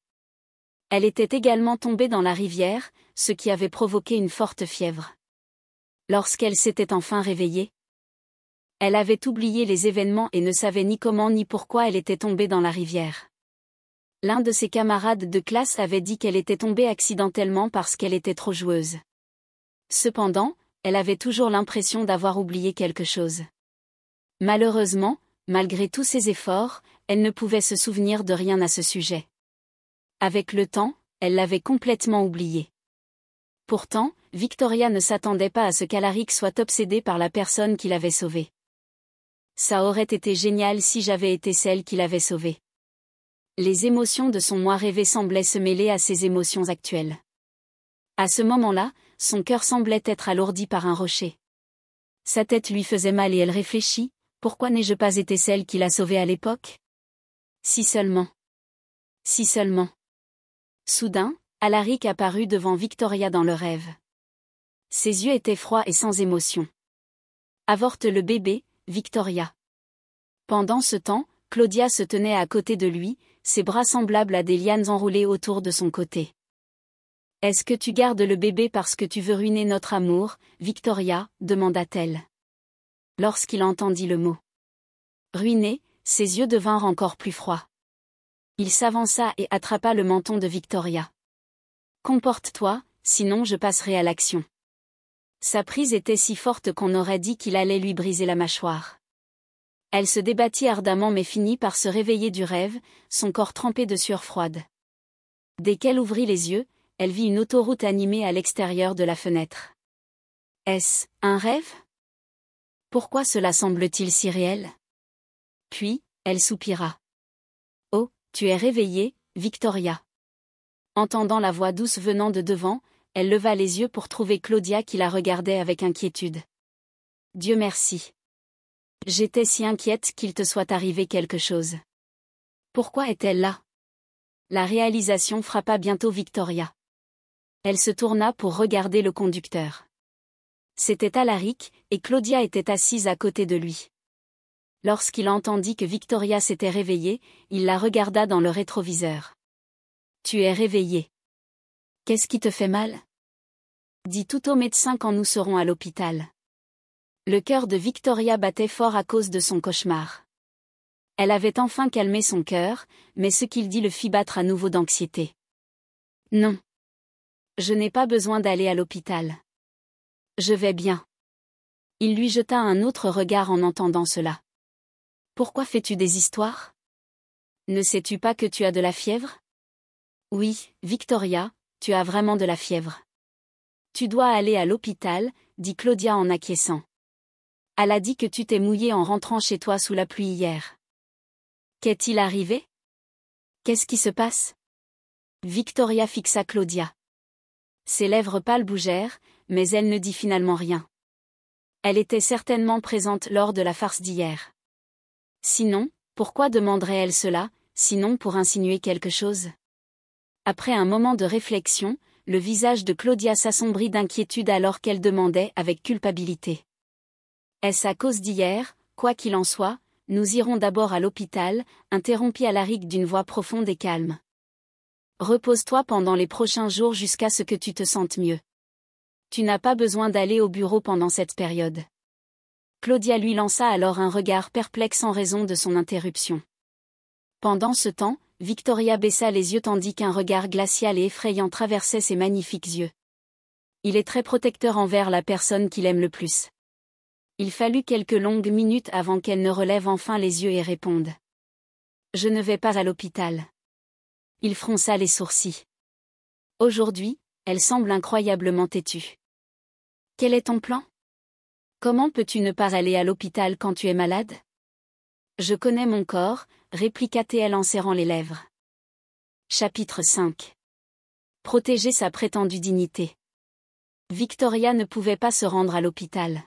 Elle était également tombée dans la rivière, ce qui avait provoqué une forte fièvre. Lorsqu'elle s'était enfin réveillée, elle avait oublié les événements et ne savait ni comment ni pourquoi elle était tombée dans la rivière. L'un de ses camarades de classe avait dit qu'elle était tombée accidentellement parce qu'elle était trop joueuse. Cependant, elle avait toujours l'impression d'avoir oublié quelque chose. Malheureusement, malgré tous ses efforts, elle ne pouvait se souvenir de rien à ce sujet. Avec le temps, elle l'avait complètement oublié. Pourtant, Victoria ne s'attendait pas à ce qu'Alaric soit obsédé par la personne qui l'avait sauvée. « Ça aurait été génial si j'avais été celle qui l'avait sauvée. » Les émotions de son moi rêvé semblaient se mêler à ses émotions actuelles. À ce moment-là, son cœur semblait être alourdi par un rocher. Sa tête lui faisait mal et elle réfléchit, pourquoi n'ai-je pas été celle qui l'a sauvée à l'époque Si seulement. Si seulement. Soudain, Alaric apparut devant Victoria dans le rêve. Ses yeux étaient froids et sans émotion. Avorte le bébé, Victoria. Pendant ce temps, Claudia se tenait à côté de lui, ses bras semblables à des lianes enroulées autour de son côté. Est-ce que tu gardes le bébé parce que tu veux ruiner notre amour, Victoria demanda-t-elle. Lorsqu'il entendit le mot ruiner, ses yeux devinrent encore plus froids. Il s'avança et attrapa le menton de Victoria. Comporte-toi, sinon je passerai à l'action. Sa prise était si forte qu'on aurait dit qu'il allait lui briser la mâchoire. Elle se débattit ardemment mais finit par se réveiller du rêve, son corps trempé de sueur froide. Dès qu'elle ouvrit les yeux, elle vit une autoroute animée à l'extérieur de la fenêtre. Est-ce un rêve Pourquoi cela semble-t-il si réel Puis, elle soupira. Tu es réveillée, Victoria. Entendant la voix douce venant de devant, elle leva les yeux pour trouver Claudia qui la regardait avec inquiétude. Dieu merci. J'étais si inquiète qu'il te soit arrivé quelque chose. Pourquoi est-elle là La réalisation frappa bientôt Victoria. Elle se tourna pour regarder le conducteur. C'était Alaric, et Claudia était assise à côté de lui. Lorsqu'il entendit que Victoria s'était réveillée, il la regarda dans le rétroviseur. Tu es réveillée. Qu'est-ce qui te fait mal Dis tout au médecin quand nous serons à l'hôpital. Le cœur de Victoria battait fort à cause de son cauchemar. Elle avait enfin calmé son cœur, mais ce qu'il dit le fit battre à nouveau d'anxiété. Non. Je n'ai pas besoin d'aller à l'hôpital. Je vais bien. Il lui jeta un autre regard en entendant cela. Pourquoi fais-tu des histoires Ne sais-tu pas que tu as de la fièvre Oui, Victoria, tu as vraiment de la fièvre. Tu dois aller à l'hôpital, dit Claudia en acquiesçant. Elle a dit que tu t'es mouillée en rentrant chez toi sous la pluie hier. Qu'est-il arrivé Qu'est-ce qui se passe Victoria fixa Claudia. Ses lèvres pâles bougèrent, mais elle ne dit finalement rien. Elle était certainement présente lors de la farce d'hier. Sinon, pourquoi demanderait-elle cela, sinon pour insinuer quelque chose Après un moment de réflexion, le visage de Claudia s'assombrit d'inquiétude alors qu'elle demandait avec culpabilité. Est-ce à cause d'hier, quoi qu'il en soit, nous irons d'abord à l'hôpital, interrompit Alaric d'une voix profonde et calme. Repose-toi pendant les prochains jours jusqu'à ce que tu te sentes mieux. Tu n'as pas besoin d'aller au bureau pendant cette période. Claudia lui lança alors un regard perplexe en raison de son interruption. Pendant ce temps, Victoria baissa les yeux tandis qu'un regard glacial et effrayant traversait ses magnifiques yeux. Il est très protecteur envers la personne qu'il aime le plus. Il fallut quelques longues minutes avant qu'elle ne relève enfin les yeux et réponde. Je ne vais pas à l'hôpital. Il fronça les sourcils. Aujourd'hui, elle semble incroyablement têtue. Quel est ton plan Comment peux-tu ne pas aller à l'hôpital quand tu es malade Je connais mon corps, répliqua-t-elle en serrant les lèvres. Chapitre 5 Protéger sa prétendue dignité. Victoria ne pouvait pas se rendre à l'hôpital.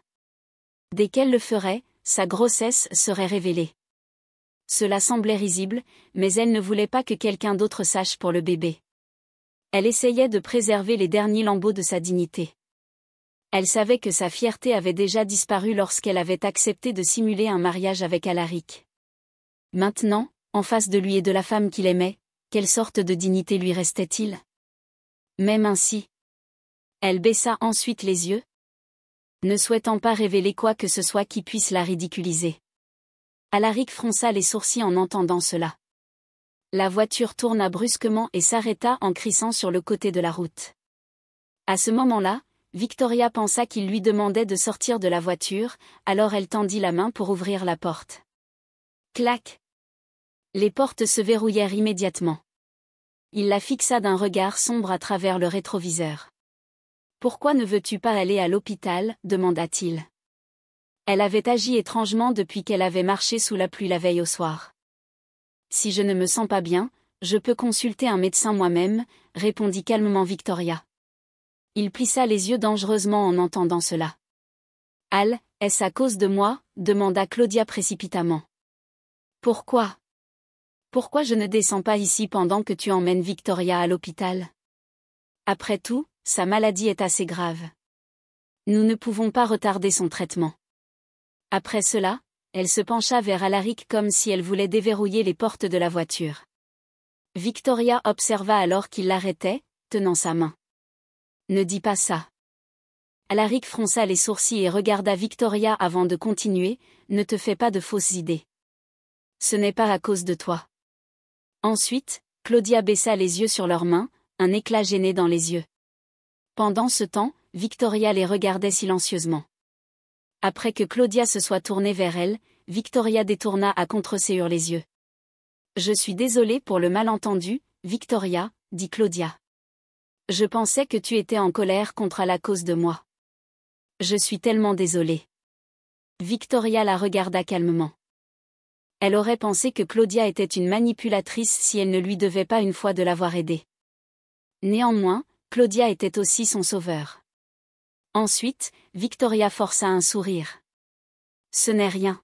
Dès qu'elle le ferait, sa grossesse serait révélée. Cela semblait risible, mais elle ne voulait pas que quelqu'un d'autre sache pour le bébé. Elle essayait de préserver les derniers lambeaux de sa dignité. Elle savait que sa fierté avait déjà disparu lorsqu'elle avait accepté de simuler un mariage avec Alaric. Maintenant, en face de lui et de la femme qu'il aimait, quelle sorte de dignité lui restait-il Même ainsi. Elle baissa ensuite les yeux, ne souhaitant pas révéler quoi que ce soit qui puisse la ridiculiser. Alaric fronça les sourcils en entendant cela. La voiture tourna brusquement et s'arrêta en crissant sur le côté de la route. À ce moment-là, Victoria pensa qu'il lui demandait de sortir de la voiture, alors elle tendit la main pour ouvrir la porte. Clac Les portes se verrouillèrent immédiatement. Il la fixa d'un regard sombre à travers le rétroviseur. Pourquoi ne veux-tu pas aller à l'hôpital demanda-t-il. Elle avait agi étrangement depuis qu'elle avait marché sous la pluie la veille au soir. Si je ne me sens pas bien, je peux consulter un médecin moi-même, répondit calmement Victoria. Il plissa les yeux dangereusement en entendant cela. Al, est-ce à cause de moi demanda Claudia précipitamment. Pourquoi Pourquoi je ne descends pas ici pendant que tu emmènes Victoria à l'hôpital Après tout, sa maladie est assez grave. Nous ne pouvons pas retarder son traitement. Après cela, elle se pencha vers Alaric comme si elle voulait déverrouiller les portes de la voiture. Victoria observa alors qu'il l'arrêtait, tenant sa main. Ne dis pas ça. Alaric fronça les sourcils et regarda Victoria avant de continuer, ne te fais pas de fausses idées. Ce n'est pas à cause de toi. Ensuite, Claudia baissa les yeux sur leurs mains, un éclat gêné dans les yeux. Pendant ce temps, Victoria les regardait silencieusement. Après que Claudia se soit tournée vers elle, Victoria détourna à contre les yeux. Je suis désolée pour le malentendu, Victoria, dit Claudia. Je pensais que tu étais en colère contre la cause de moi. Je suis tellement désolée. Victoria la regarda calmement. Elle aurait pensé que Claudia était une manipulatrice si elle ne lui devait pas une fois de l'avoir aidée. Néanmoins, Claudia était aussi son sauveur. Ensuite, Victoria força un sourire. Ce n'est rien.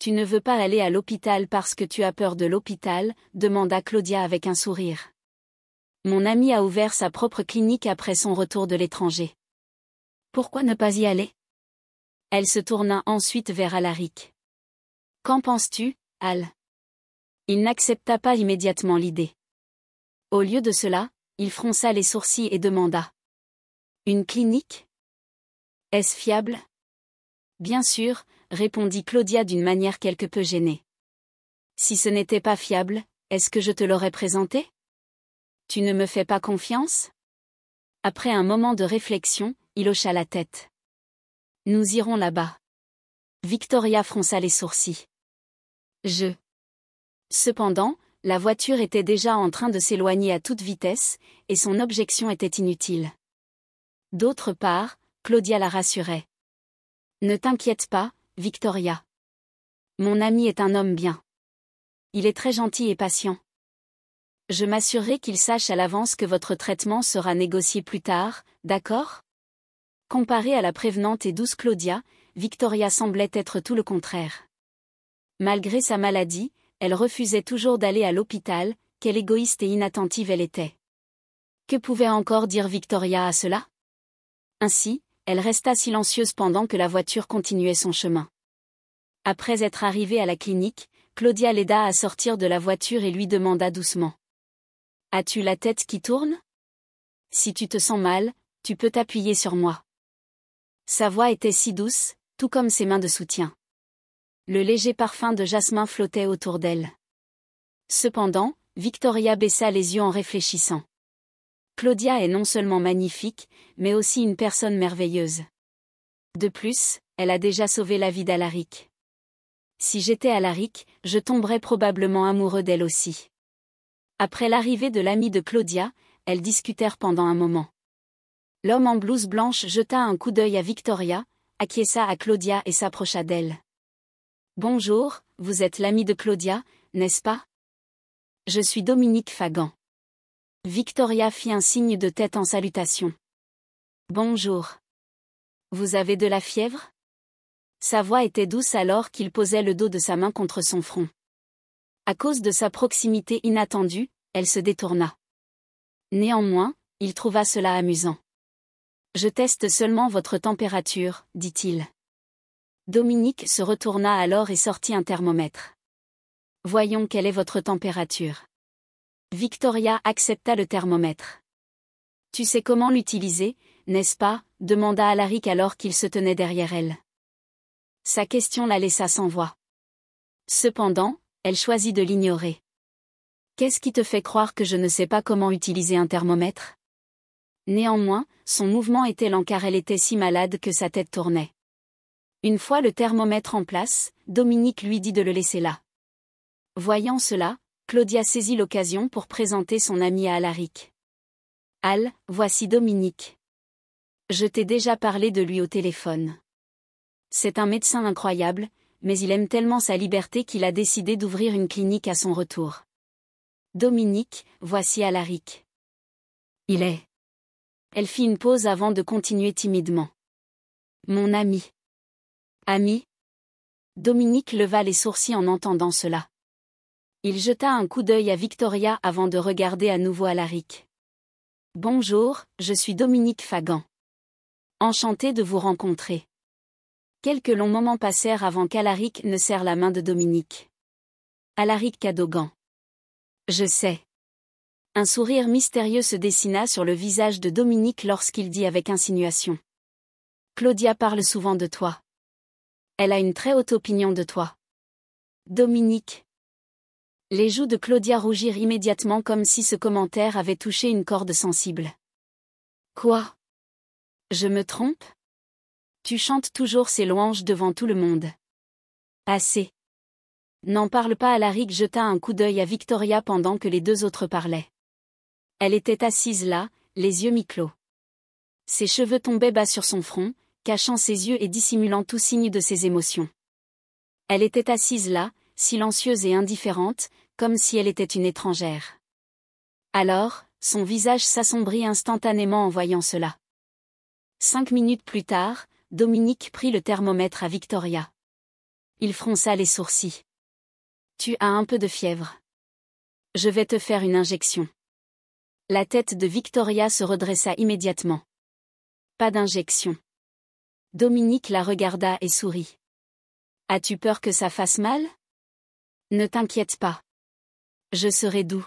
Tu ne veux pas aller à l'hôpital parce que tu as peur de l'hôpital demanda Claudia avec un sourire mon ami a ouvert sa propre clinique après son retour de l'étranger. Pourquoi ne pas y aller Elle se tourna ensuite vers Alaric. Qu'en penses-tu, Al Il n'accepta pas immédiatement l'idée. Au lieu de cela, il fronça les sourcils et demanda. Une clinique Est-ce fiable Bien sûr, répondit Claudia d'une manière quelque peu gênée. Si ce n'était pas fiable, est-ce que je te l'aurais présenté tu ne me fais pas confiance Après un moment de réflexion, il hocha la tête. Nous irons là-bas. Victoria fronça les sourcils. Je. Cependant, la voiture était déjà en train de s'éloigner à toute vitesse, et son objection était inutile. D'autre part, Claudia la rassurait. Ne t'inquiète pas, Victoria. Mon ami est un homme bien. Il est très gentil et patient. Je m'assurerai qu'il sache à l'avance que votre traitement sera négocié plus tard, d'accord Comparée à la prévenante et douce Claudia, Victoria semblait être tout le contraire. Malgré sa maladie, elle refusait toujours d'aller à l'hôpital, quelle égoïste et inattentive elle était. Que pouvait encore dire Victoria à cela Ainsi, elle resta silencieuse pendant que la voiture continuait son chemin. Après être arrivée à la clinique, Claudia l'aida à sortir de la voiture et lui demanda doucement. As-tu la tête qui tourne Si tu te sens mal, tu peux t'appuyer sur moi. Sa voix était si douce, tout comme ses mains de soutien. Le léger parfum de jasmin flottait autour d'elle. Cependant, Victoria baissa les yeux en réfléchissant. Claudia est non seulement magnifique, mais aussi une personne merveilleuse. De plus, elle a déjà sauvé la vie d'Alaric. Si j'étais Alaric, je tomberais probablement amoureux d'elle aussi. Après l'arrivée de l'ami de Claudia, elles discutèrent pendant un moment. L'homme en blouse blanche jeta un coup d'œil à Victoria, acquiesça à Claudia et s'approcha d'elle. Bonjour, vous êtes l'ami de Claudia, n'est-ce pas Je suis Dominique Fagan. Victoria fit un signe de tête en salutation. Bonjour. Vous avez de la fièvre Sa voix était douce alors qu'il posait le dos de sa main contre son front à cause de sa proximité inattendue, elle se détourna. Néanmoins, il trouva cela amusant. Je teste seulement votre température, dit-il. Dominique se retourna alors et sortit un thermomètre. Voyons quelle est votre température. Victoria accepta le thermomètre. Tu sais comment l'utiliser, n'est-ce pas demanda Alaric alors qu'il se tenait derrière elle. Sa question la laissa sans voix. Cependant, elle choisit de l'ignorer. Qu'est-ce qui te fait croire que je ne sais pas comment utiliser un thermomètre Néanmoins, son mouvement était lent car elle était si malade que sa tête tournait. Une fois le thermomètre en place, Dominique lui dit de le laisser là. Voyant cela, Claudia saisit l'occasion pour présenter son ami à Alaric. Al, voici Dominique. Je t'ai déjà parlé de lui au téléphone. C'est un médecin incroyable, mais il aime tellement sa liberté qu'il a décidé d'ouvrir une clinique à son retour. Dominique, voici Alaric. Il est. Elle fit une pause avant de continuer timidement. Mon ami. Ami Dominique leva les sourcils en entendant cela. Il jeta un coup d'œil à Victoria avant de regarder à nouveau Alaric. Bonjour, je suis Dominique Fagan. Enchanté de vous rencontrer. Quelques longs moments passèrent avant qu'Alaric ne serre la main de Dominique. Alaric Cadogan. Je sais. Un sourire mystérieux se dessina sur le visage de Dominique lorsqu'il dit avec insinuation. Claudia parle souvent de toi. Elle a une très haute opinion de toi. Dominique. Les joues de Claudia rougirent immédiatement comme si ce commentaire avait touché une corde sensible. Quoi Je me trompe tu chantes toujours ces louanges devant tout le monde. Assez. N'en parle pas Alaric jeta un coup d'œil à Victoria pendant que les deux autres parlaient. Elle était assise là, les yeux mi-clos. Ses cheveux tombaient bas sur son front, cachant ses yeux et dissimulant tout signe de ses émotions. Elle était assise là, silencieuse et indifférente, comme si elle était une étrangère. Alors, son visage s'assombrit instantanément en voyant cela. Cinq minutes plus tard, Dominique prit le thermomètre à Victoria. Il fronça les sourcils. Tu as un peu de fièvre. Je vais te faire une injection. La tête de Victoria se redressa immédiatement. Pas d'injection. Dominique la regarda et sourit. As-tu peur que ça fasse mal Ne t'inquiète pas. Je serai doux.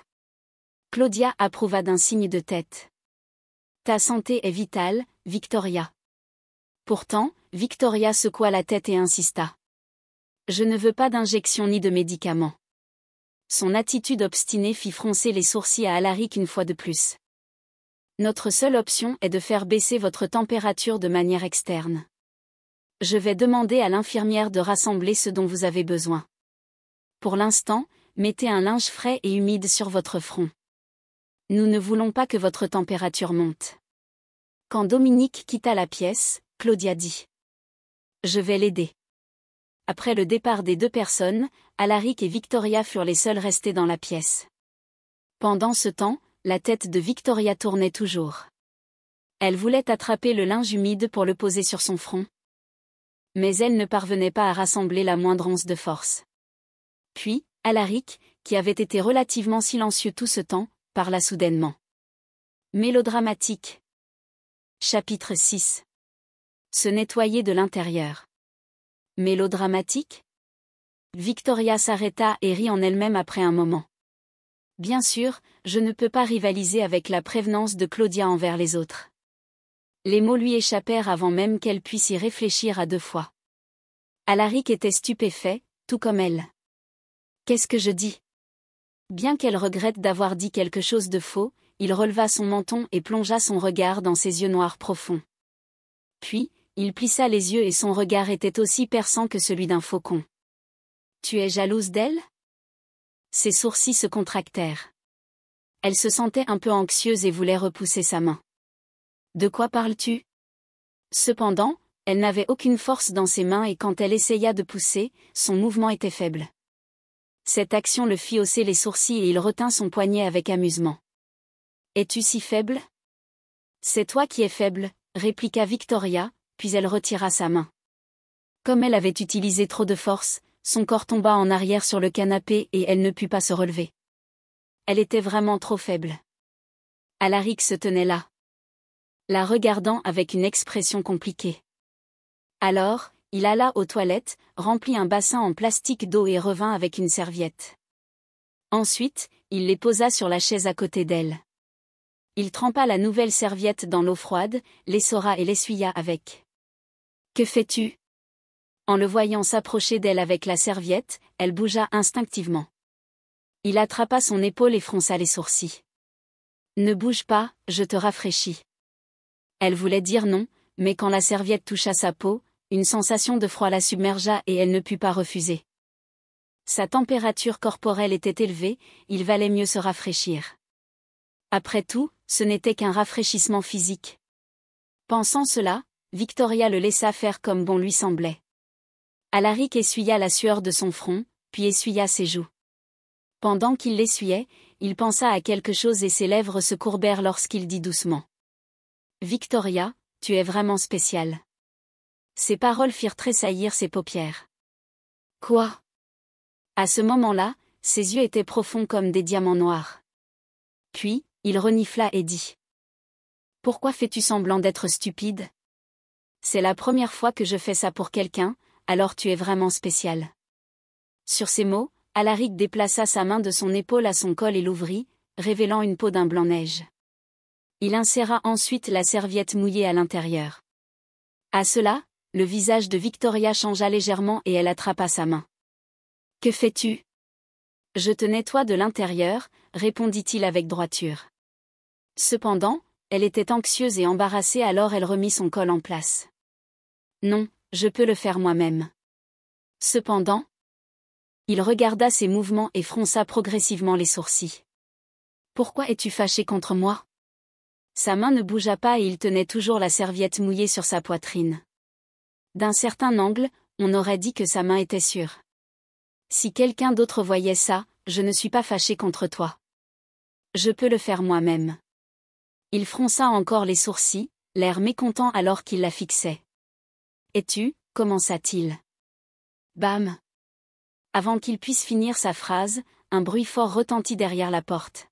Claudia approuva d'un signe de tête. Ta santé est vitale, Victoria. Pourtant, Victoria secoua la tête et insista. Je ne veux pas d'injection ni de médicaments. Son attitude obstinée fit froncer les sourcils à Alaric une fois de plus. Notre seule option est de faire baisser votre température de manière externe. Je vais demander à l'infirmière de rassembler ce dont vous avez besoin. Pour l'instant, mettez un linge frais et humide sur votre front. Nous ne voulons pas que votre température monte. Quand Dominique quitta la pièce, Claudia dit. Je vais l'aider. Après le départ des deux personnes, Alaric et Victoria furent les seuls restés dans la pièce. Pendant ce temps, la tête de Victoria tournait toujours. Elle voulait attraper le linge humide pour le poser sur son front. Mais elle ne parvenait pas à rassembler la moindre once de force. Puis, Alaric, qui avait été relativement silencieux tout ce temps, parla soudainement. Mélodramatique. Chapitre 6 se nettoyer de l'intérieur. Mélodramatique Victoria s'arrêta et rit en elle-même après un moment. Bien sûr, je ne peux pas rivaliser avec la prévenance de Claudia envers les autres. Les mots lui échappèrent avant même qu'elle puisse y réfléchir à deux fois. Alaric était stupéfait, tout comme elle. Qu'est-ce que je dis Bien qu'elle regrette d'avoir dit quelque chose de faux, il releva son menton et plongea son regard dans ses yeux noirs profonds. Puis, il plissa les yeux et son regard était aussi perçant que celui d'un faucon. Tu es jalouse d'elle Ses sourcils se contractèrent. Elle se sentait un peu anxieuse et voulait repousser sa main. De quoi parles-tu Cependant, elle n'avait aucune force dans ses mains et quand elle essaya de pousser, son mouvement était faible. Cette action le fit hausser les sourcils et il retint son poignet avec amusement. Es-tu si faible C'est toi qui es faible, répliqua Victoria, puis elle retira sa main. Comme elle avait utilisé trop de force, son corps tomba en arrière sur le canapé et elle ne put pas se relever. Elle était vraiment trop faible. Alaric se tenait là. La regardant avec une expression compliquée. Alors, il alla aux toilettes, remplit un bassin en plastique d'eau et revint avec une serviette. Ensuite, il les posa sur la chaise à côté d'elle. Il trempa la nouvelle serviette dans l'eau froide, l'essora et l'essuya avec. Que fais-tu En le voyant s'approcher d'elle avec la serviette, elle bougea instinctivement. Il attrapa son épaule et fronça les sourcils. Ne bouge pas, je te rafraîchis. Elle voulait dire non, mais quand la serviette toucha sa peau, une sensation de froid la submergea et elle ne put pas refuser. Sa température corporelle était élevée, il valait mieux se rafraîchir. Après tout, ce n'était qu'un rafraîchissement physique. Pensant cela, Victoria le laissa faire comme bon lui semblait. Alaric essuya la sueur de son front, puis essuya ses joues. Pendant qu'il l'essuyait, il pensa à quelque chose et ses lèvres se courbèrent lorsqu'il dit doucement. Victoria, tu es vraiment spéciale. Ses paroles firent tressaillir ses paupières. Quoi À ce moment-là, ses yeux étaient profonds comme des diamants noirs. Puis, il renifla et dit. Pourquoi fais-tu semblant d'être stupide c'est la première fois que je fais ça pour quelqu'un, alors tu es vraiment spécial. Sur ces mots, Alaric déplaça sa main de son épaule à son col et l'ouvrit, révélant une peau d'un blanc neige. Il inséra ensuite la serviette mouillée à l'intérieur. À cela, le visage de Victoria changea légèrement et elle attrapa sa main. Que fais-tu Je te nettoie de l'intérieur, répondit-il avec droiture. Cependant, elle était anxieuse et embarrassée alors elle remit son col en place. Non, je peux le faire moi-même. Cependant, il regarda ses mouvements et fronça progressivement les sourcils. Pourquoi es-tu fâché contre moi Sa main ne bougea pas et il tenait toujours la serviette mouillée sur sa poitrine. D'un certain angle, on aurait dit que sa main était sûre. Si quelqu'un d'autre voyait ça, je ne suis pas fâché contre toi. Je peux le faire moi-même. Il fronça encore les sourcils, l'air mécontent alors qu'il la fixait. es tu commença-t-il. Bam Avant qu'il puisse finir sa phrase, un bruit fort retentit derrière la porte.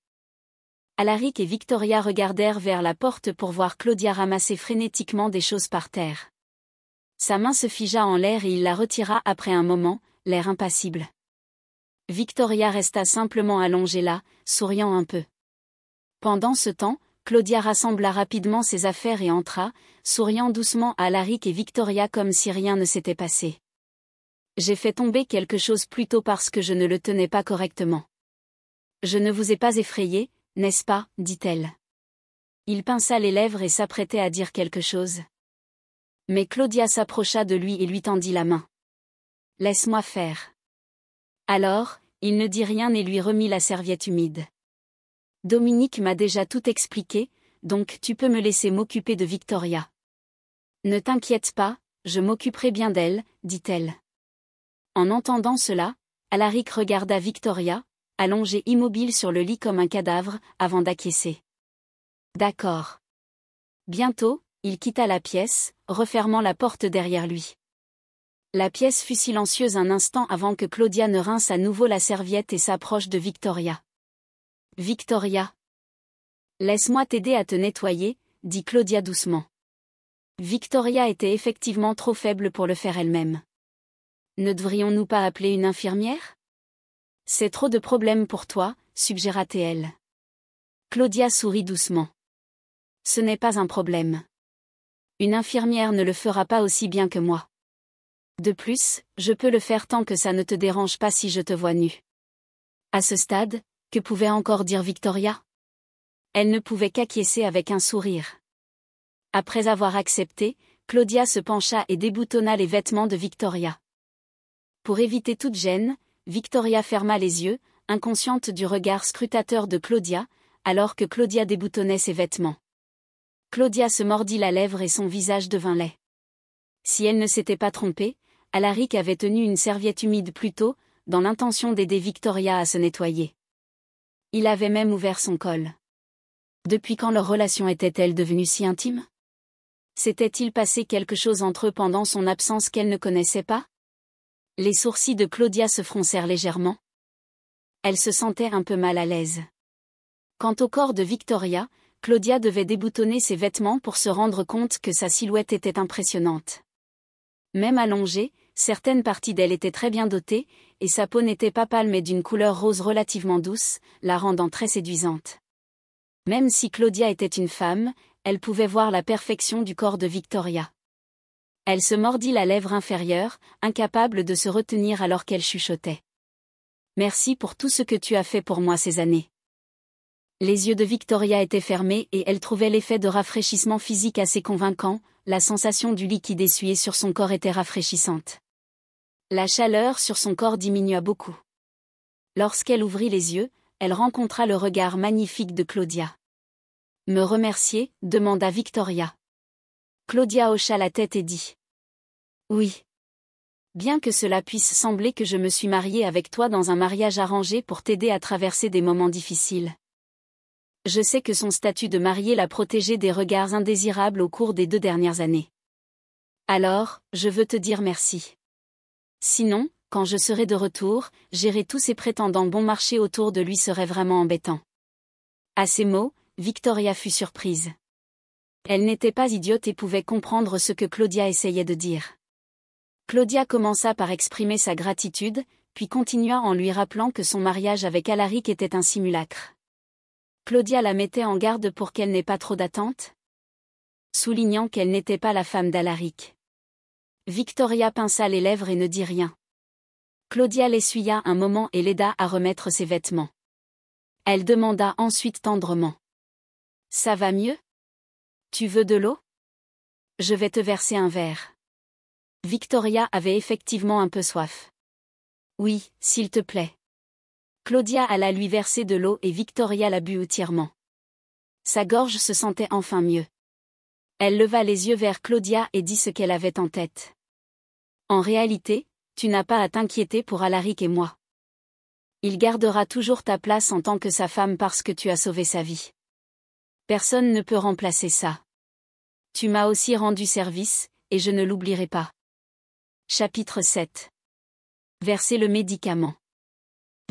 Alaric et Victoria regardèrent vers la porte pour voir Claudia ramasser frénétiquement des choses par terre. Sa main se figea en l'air et il la retira après un moment, l'air impassible. Victoria resta simplement allongée là, souriant un peu. Pendant ce temps, Claudia rassembla rapidement ses affaires et entra, souriant doucement à Alaric et Victoria comme si rien ne s'était passé. J'ai fait tomber quelque chose plutôt parce que je ne le tenais pas correctement. Je ne vous ai pas effrayé, n'est-ce pas dit-elle. Il pinça les lèvres et s'apprêtait à dire quelque chose. Mais Claudia s'approcha de lui et lui tendit la main. Laisse-moi faire. Alors, il ne dit rien et lui remit la serviette humide. Dominique m'a déjà tout expliqué, donc tu peux me laisser m'occuper de Victoria. Ne t'inquiète pas, je m'occuperai bien d'elle, dit-elle. En entendant cela, Alaric regarda Victoria, allongée immobile sur le lit comme un cadavre, avant d'acquiescer. D'accord. Bientôt, il quitta la pièce, refermant la porte derrière lui. La pièce fut silencieuse un instant avant que Claudia ne rince à nouveau la serviette et s'approche de Victoria. Victoria. Laisse-moi t'aider à te nettoyer, dit Claudia doucement. Victoria était effectivement trop faible pour le faire elle-même. Ne devrions-nous pas appeler une infirmière C'est trop de problèmes pour toi, suggéra-t-elle. Claudia sourit doucement. Ce n'est pas un problème. Une infirmière ne le fera pas aussi bien que moi. De plus, je peux le faire tant que ça ne te dérange pas si je te vois nu. À ce stade, que pouvait encore dire Victoria Elle ne pouvait qu'acquiescer avec un sourire. Après avoir accepté, Claudia se pencha et déboutonna les vêtements de Victoria. Pour éviter toute gêne, Victoria ferma les yeux, inconsciente du regard scrutateur de Claudia, alors que Claudia déboutonnait ses vêtements. Claudia se mordit la lèvre et son visage devint laid. Si elle ne s'était pas trompée, Alaric avait tenu une serviette humide plus tôt, dans l'intention d'aider Victoria à se nettoyer. Il avait même ouvert son col. Depuis quand leur relation était-elle devenue si intime S'était-il passé quelque chose entre eux pendant son absence qu'elle ne connaissait pas Les sourcils de Claudia se froncèrent légèrement. Elle se sentait un peu mal à l'aise. Quant au corps de Victoria, Claudia devait déboutonner ses vêtements pour se rendre compte que sa silhouette était impressionnante. Même allongée, certaines parties d'elle étaient très bien dotées, et sa peau n'était pas pâle mais d'une couleur rose relativement douce, la rendant très séduisante. Même si Claudia était une femme, elle pouvait voir la perfection du corps de Victoria. Elle se mordit la lèvre inférieure, incapable de se retenir alors qu'elle chuchotait. Merci pour tout ce que tu as fait pour moi ces années. Les yeux de Victoria étaient fermés et elle trouvait l'effet de rafraîchissement physique assez convaincant, la sensation du liquide essuyé sur son corps était rafraîchissante. La chaleur sur son corps diminua beaucoup. Lorsqu'elle ouvrit les yeux, elle rencontra le regard magnifique de Claudia. Me remercier demanda Victoria. Claudia hocha la tête et dit. Oui. Bien que cela puisse sembler que je me suis mariée avec toi dans un mariage arrangé pour t'aider à traverser des moments difficiles. Je sais que son statut de mariée l'a protégée des regards indésirables au cours des deux dernières années. Alors, je veux te dire merci. Sinon, quand je serai de retour, gérer tous ces prétendants bon marché autour de lui serait vraiment embêtant. À ces mots, Victoria fut surprise. Elle n'était pas idiote et pouvait comprendre ce que Claudia essayait de dire. Claudia commença par exprimer sa gratitude, puis continua en lui rappelant que son mariage avec Alaric était un simulacre. Claudia la mettait en garde pour qu'elle n'ait pas trop d'attente, soulignant qu'elle n'était pas la femme d'Alaric. Victoria pinça les lèvres et ne dit rien. Claudia l'essuya un moment et l'aida à remettre ses vêtements. Elle demanda ensuite tendrement. Ça va mieux Tu veux de l'eau Je vais te verser un verre. Victoria avait effectivement un peu soif. Oui, s'il te plaît. Claudia alla lui verser de l'eau et Victoria la but entièrement. Sa gorge se sentait enfin mieux. Elle leva les yeux vers Claudia et dit ce qu'elle avait en tête. En réalité, tu n'as pas à t'inquiéter pour Alaric et moi. Il gardera toujours ta place en tant que sa femme parce que tu as sauvé sa vie. Personne ne peut remplacer ça. Tu m'as aussi rendu service, et je ne l'oublierai pas. Chapitre 7 Verser le médicament.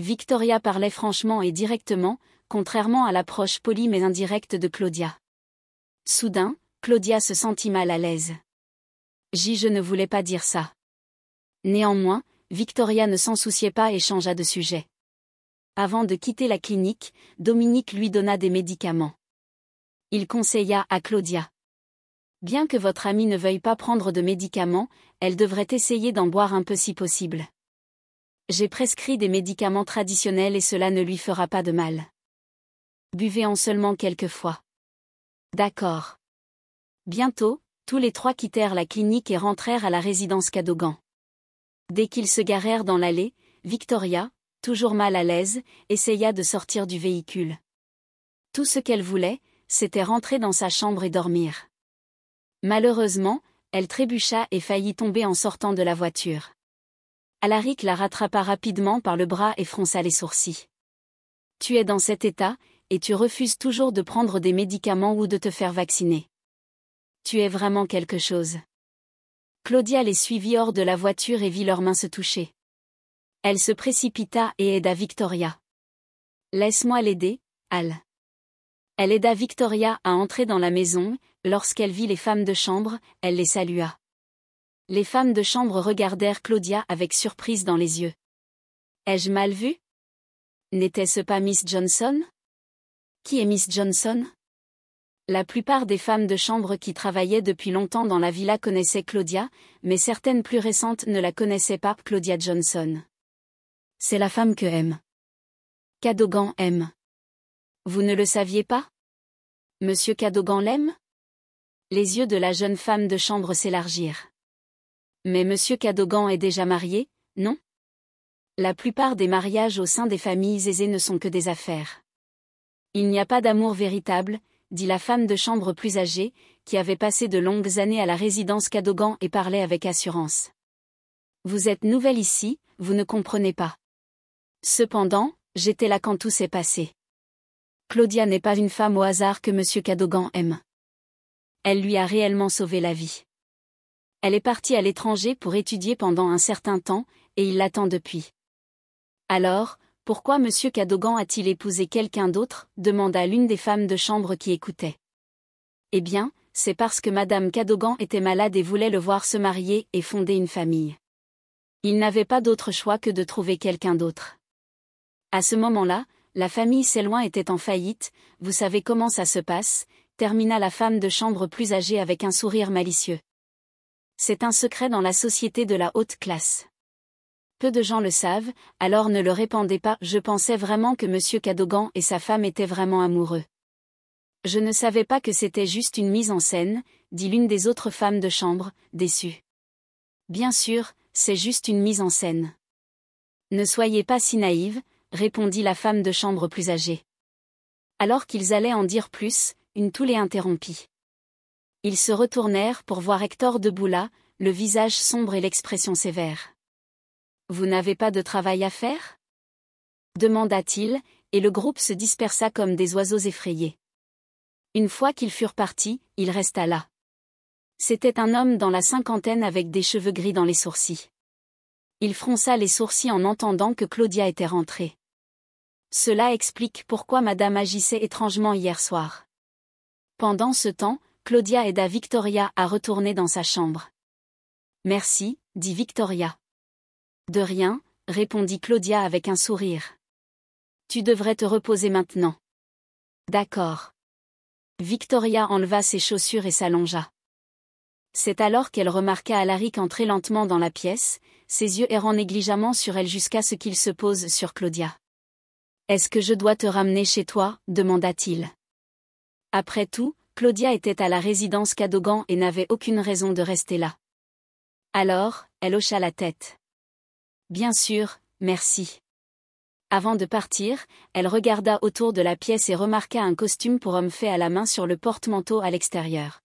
Victoria parlait franchement et directement, contrairement à l'approche polie mais indirecte de Claudia. Soudain, Claudia se sentit mal à l'aise. J. Je ne voulais pas dire ça. Néanmoins, Victoria ne s'en souciait pas et changea de sujet. Avant de quitter la clinique, Dominique lui donna des médicaments. Il conseilla à Claudia. Bien que votre amie ne veuille pas prendre de médicaments, elle devrait essayer d'en boire un peu si possible. J'ai prescrit des médicaments traditionnels et cela ne lui fera pas de mal. Buvez-en seulement quelques fois. D'accord. Bientôt, tous les trois quittèrent la clinique et rentrèrent à la résidence Cadogan. Dès qu'ils se garèrent dans l'allée, Victoria, toujours mal à l'aise, essaya de sortir du véhicule. Tout ce qu'elle voulait, c'était rentrer dans sa chambre et dormir. Malheureusement, elle trébucha et faillit tomber en sortant de la voiture. Alaric la rattrapa rapidement par le bras et fronça les sourcils. Tu es dans cet état, et tu refuses toujours de prendre des médicaments ou de te faire vacciner. Tu es vraiment quelque chose. Claudia les suivit hors de la voiture et vit leurs mains se toucher. Elle se précipita et aida Victoria. Laisse-moi l'aider, Al. Elle aida Victoria à entrer dans la maison, lorsqu'elle vit les femmes de chambre, elle les salua. Les femmes de chambre regardèrent Claudia avec surprise dans les yeux. Ai-je mal vu N'était-ce pas Miss Johnson Qui est Miss Johnson la plupart des femmes de chambre qui travaillaient depuis longtemps dans la villa connaissaient Claudia, mais certaines plus récentes ne la connaissaient pas, Claudia Johnson. C'est la femme que aime. Cadogan aime. Vous ne le saviez pas Monsieur Cadogan l'aime Les yeux de la jeune femme de chambre s'élargirent. Mais Monsieur Cadogan est déjà marié, non La plupart des mariages au sein des familles aisées ne sont que des affaires. Il n'y a pas d'amour véritable, dit la femme de chambre plus âgée, qui avait passé de longues années à la résidence Cadogan et parlait avec assurance. Vous êtes nouvelle ici, vous ne comprenez pas. Cependant, j'étais là quand tout s'est passé. Claudia n'est pas une femme au hasard que M. Cadogan aime. Elle lui a réellement sauvé la vie. Elle est partie à l'étranger pour étudier pendant un certain temps, et il l'attend depuis. Alors, pourquoi M. Cadogan a-t-il épousé quelqu'un d'autre demanda l'une des femmes de chambre qui écoutait. Eh bien, c'est parce que Madame Cadogan était malade et voulait le voir se marier et fonder une famille. Il n'avait pas d'autre choix que de trouver quelqu'un d'autre. À ce moment-là, la famille loin était en faillite, vous savez comment ça se passe, termina la femme de chambre plus âgée avec un sourire malicieux. C'est un secret dans la société de la haute classe. Peu de gens le savent, alors ne le répandez pas. Je pensais vraiment que M. Cadogan et sa femme étaient vraiment amoureux. Je ne savais pas que c'était juste une mise en scène, dit l'une des autres femmes de chambre, déçue. Bien sûr, c'est juste une mise en scène. Ne soyez pas si naïve, répondit la femme de chambre plus âgée. Alors qu'ils allaient en dire plus, une toulée interrompit. Ils se retournèrent pour voir Hector De là, le visage sombre et l'expression sévère. Vous n'avez pas de travail à faire demanda-t-il, et le groupe se dispersa comme des oiseaux effrayés. Une fois qu'ils furent partis, il resta là. C'était un homme dans la cinquantaine avec des cheveux gris dans les sourcils. Il fronça les sourcils en entendant que Claudia était rentrée. Cela explique pourquoi madame agissait étrangement hier soir. Pendant ce temps, Claudia aida Victoria à retourner dans sa chambre. Merci, dit Victoria. De rien, répondit Claudia avec un sourire. Tu devrais te reposer maintenant. D'accord. Victoria enleva ses chaussures et s'allongea. C'est alors qu'elle remarqua Alaric entrer lentement dans la pièce, ses yeux errant négligemment sur elle jusqu'à ce qu'il se pose sur Claudia. Est-ce que je dois te ramener chez toi demanda-t-il. Après tout, Claudia était à la résidence Cadogan et n'avait aucune raison de rester là. Alors, elle hocha la tête. Bien sûr, merci. Avant de partir, elle regarda autour de la pièce et remarqua un costume pour homme fait à la main sur le porte-manteau à l'extérieur.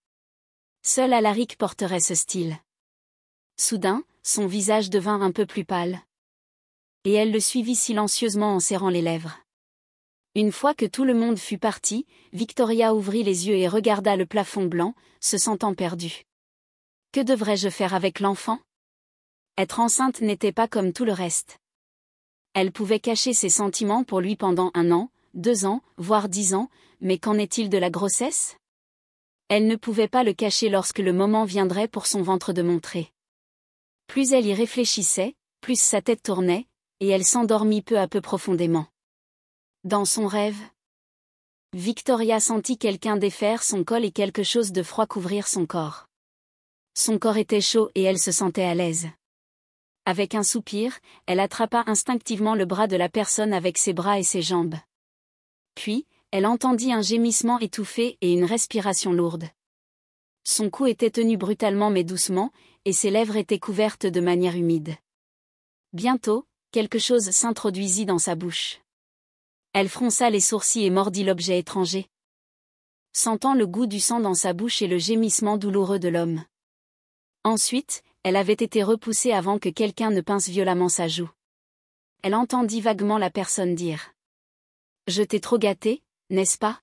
Seul Alaric porterait ce style. Soudain, son visage devint un peu plus pâle. Et elle le suivit silencieusement en serrant les lèvres. Une fois que tout le monde fut parti, Victoria ouvrit les yeux et regarda le plafond blanc, se sentant perdue. Que devrais-je faire avec l'enfant être enceinte n'était pas comme tout le reste. Elle pouvait cacher ses sentiments pour lui pendant un an, deux ans, voire dix ans, mais qu'en est-il de la grossesse Elle ne pouvait pas le cacher lorsque le moment viendrait pour son ventre de montrer. Plus elle y réfléchissait, plus sa tête tournait, et elle s'endormit peu à peu profondément. Dans son rêve, Victoria sentit quelqu'un défaire son col et quelque chose de froid couvrir son corps. Son corps était chaud et elle se sentait à l'aise. Avec un soupir, elle attrapa instinctivement le bras de la personne avec ses bras et ses jambes. Puis, elle entendit un gémissement étouffé et une respiration lourde. Son cou était tenu brutalement mais doucement, et ses lèvres étaient couvertes de manière humide. Bientôt, quelque chose s'introduisit dans sa bouche. Elle fronça les sourcils et mordit l'objet étranger. Sentant le goût du sang dans sa bouche et le gémissement douloureux de l'homme. Ensuite, elle avait été repoussée avant que quelqu'un ne pince violemment sa joue. Elle entendit vaguement la personne dire. Je t'ai trop gâtée, n'est-ce pas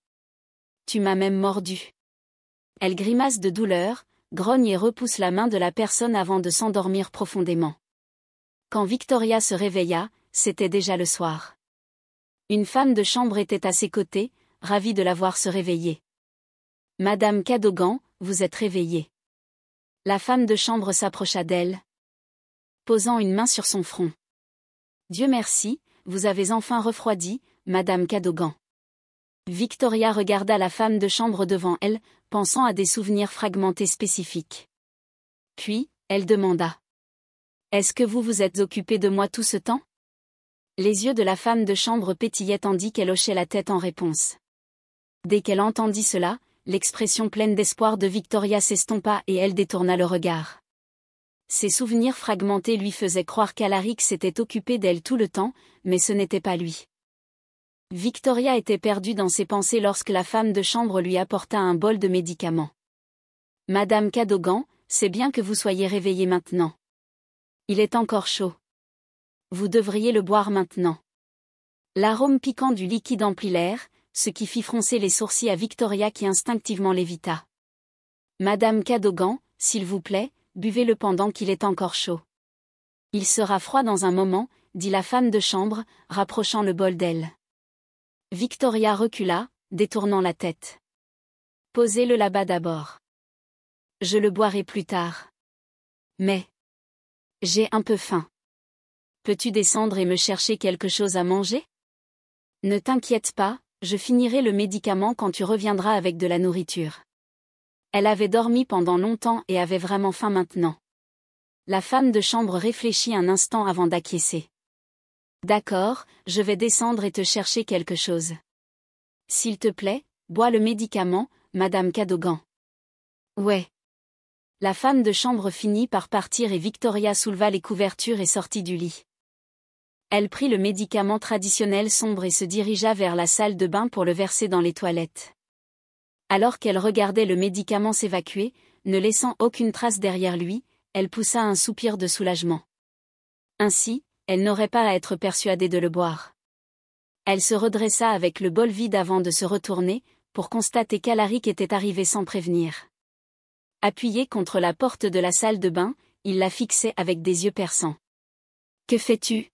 Tu m'as même mordu. Elle grimace de douleur, grogne et repousse la main de la personne avant de s'endormir profondément. Quand Victoria se réveilla, c'était déjà le soir. Une femme de chambre était à ses côtés, ravie de la voir se réveiller. Madame Cadogan, vous êtes réveillée. La femme de chambre s'approcha d'elle, posant une main sur son front. Dieu merci, vous avez enfin refroidi, Madame Cadogan. Victoria regarda la femme de chambre devant elle, pensant à des souvenirs fragmentés spécifiques. Puis, elle demanda. Est-ce que vous vous êtes occupé de moi tout ce temps Les yeux de la femme de chambre pétillaient tandis qu'elle hochait la tête en réponse. Dès qu'elle entendit cela, l'expression pleine d'espoir de Victoria s'estompa et elle détourna le regard. Ses souvenirs fragmentés lui faisaient croire qu'Alaric s'était occupé d'elle tout le temps, mais ce n'était pas lui. Victoria était perdue dans ses pensées lorsque la femme de chambre lui apporta un bol de médicaments. Madame Cadogan, c'est bien que vous soyez réveillée maintenant. Il est encore chaud. Vous devriez le boire maintenant. L'arôme piquant du liquide emplit l'air, ce qui fit froncer les sourcils à Victoria qui instinctivement l'évita. Madame Cadogan, s'il vous plaît, buvez-le pendant qu'il est encore chaud. Il sera froid dans un moment, dit la femme de chambre, rapprochant le bol d'elle. Victoria recula, détournant la tête. Posez-le là-bas d'abord. Je le boirai plus tard. Mais. J'ai un peu faim. Peux-tu descendre et me chercher quelque chose à manger Ne t'inquiète pas, je finirai le médicament quand tu reviendras avec de la nourriture. Elle avait dormi pendant longtemps et avait vraiment faim maintenant. La femme de chambre réfléchit un instant avant d'acquiescer. D'accord, je vais descendre et te chercher quelque chose. S'il te plaît, bois le médicament, Madame Cadogan. Ouais. La femme de chambre finit par partir et Victoria souleva les couvertures et sortit du lit. Elle prit le médicament traditionnel sombre et se dirigea vers la salle de bain pour le verser dans les toilettes. Alors qu'elle regardait le médicament s'évacuer, ne laissant aucune trace derrière lui, elle poussa un soupir de soulagement. Ainsi, elle n'aurait pas à être persuadée de le boire. Elle se redressa avec le bol vide avant de se retourner, pour constater qu'Alaric était arrivé sans prévenir. Appuyé contre la porte de la salle de bain, il la fixait avec des yeux perçants. Que fais-tu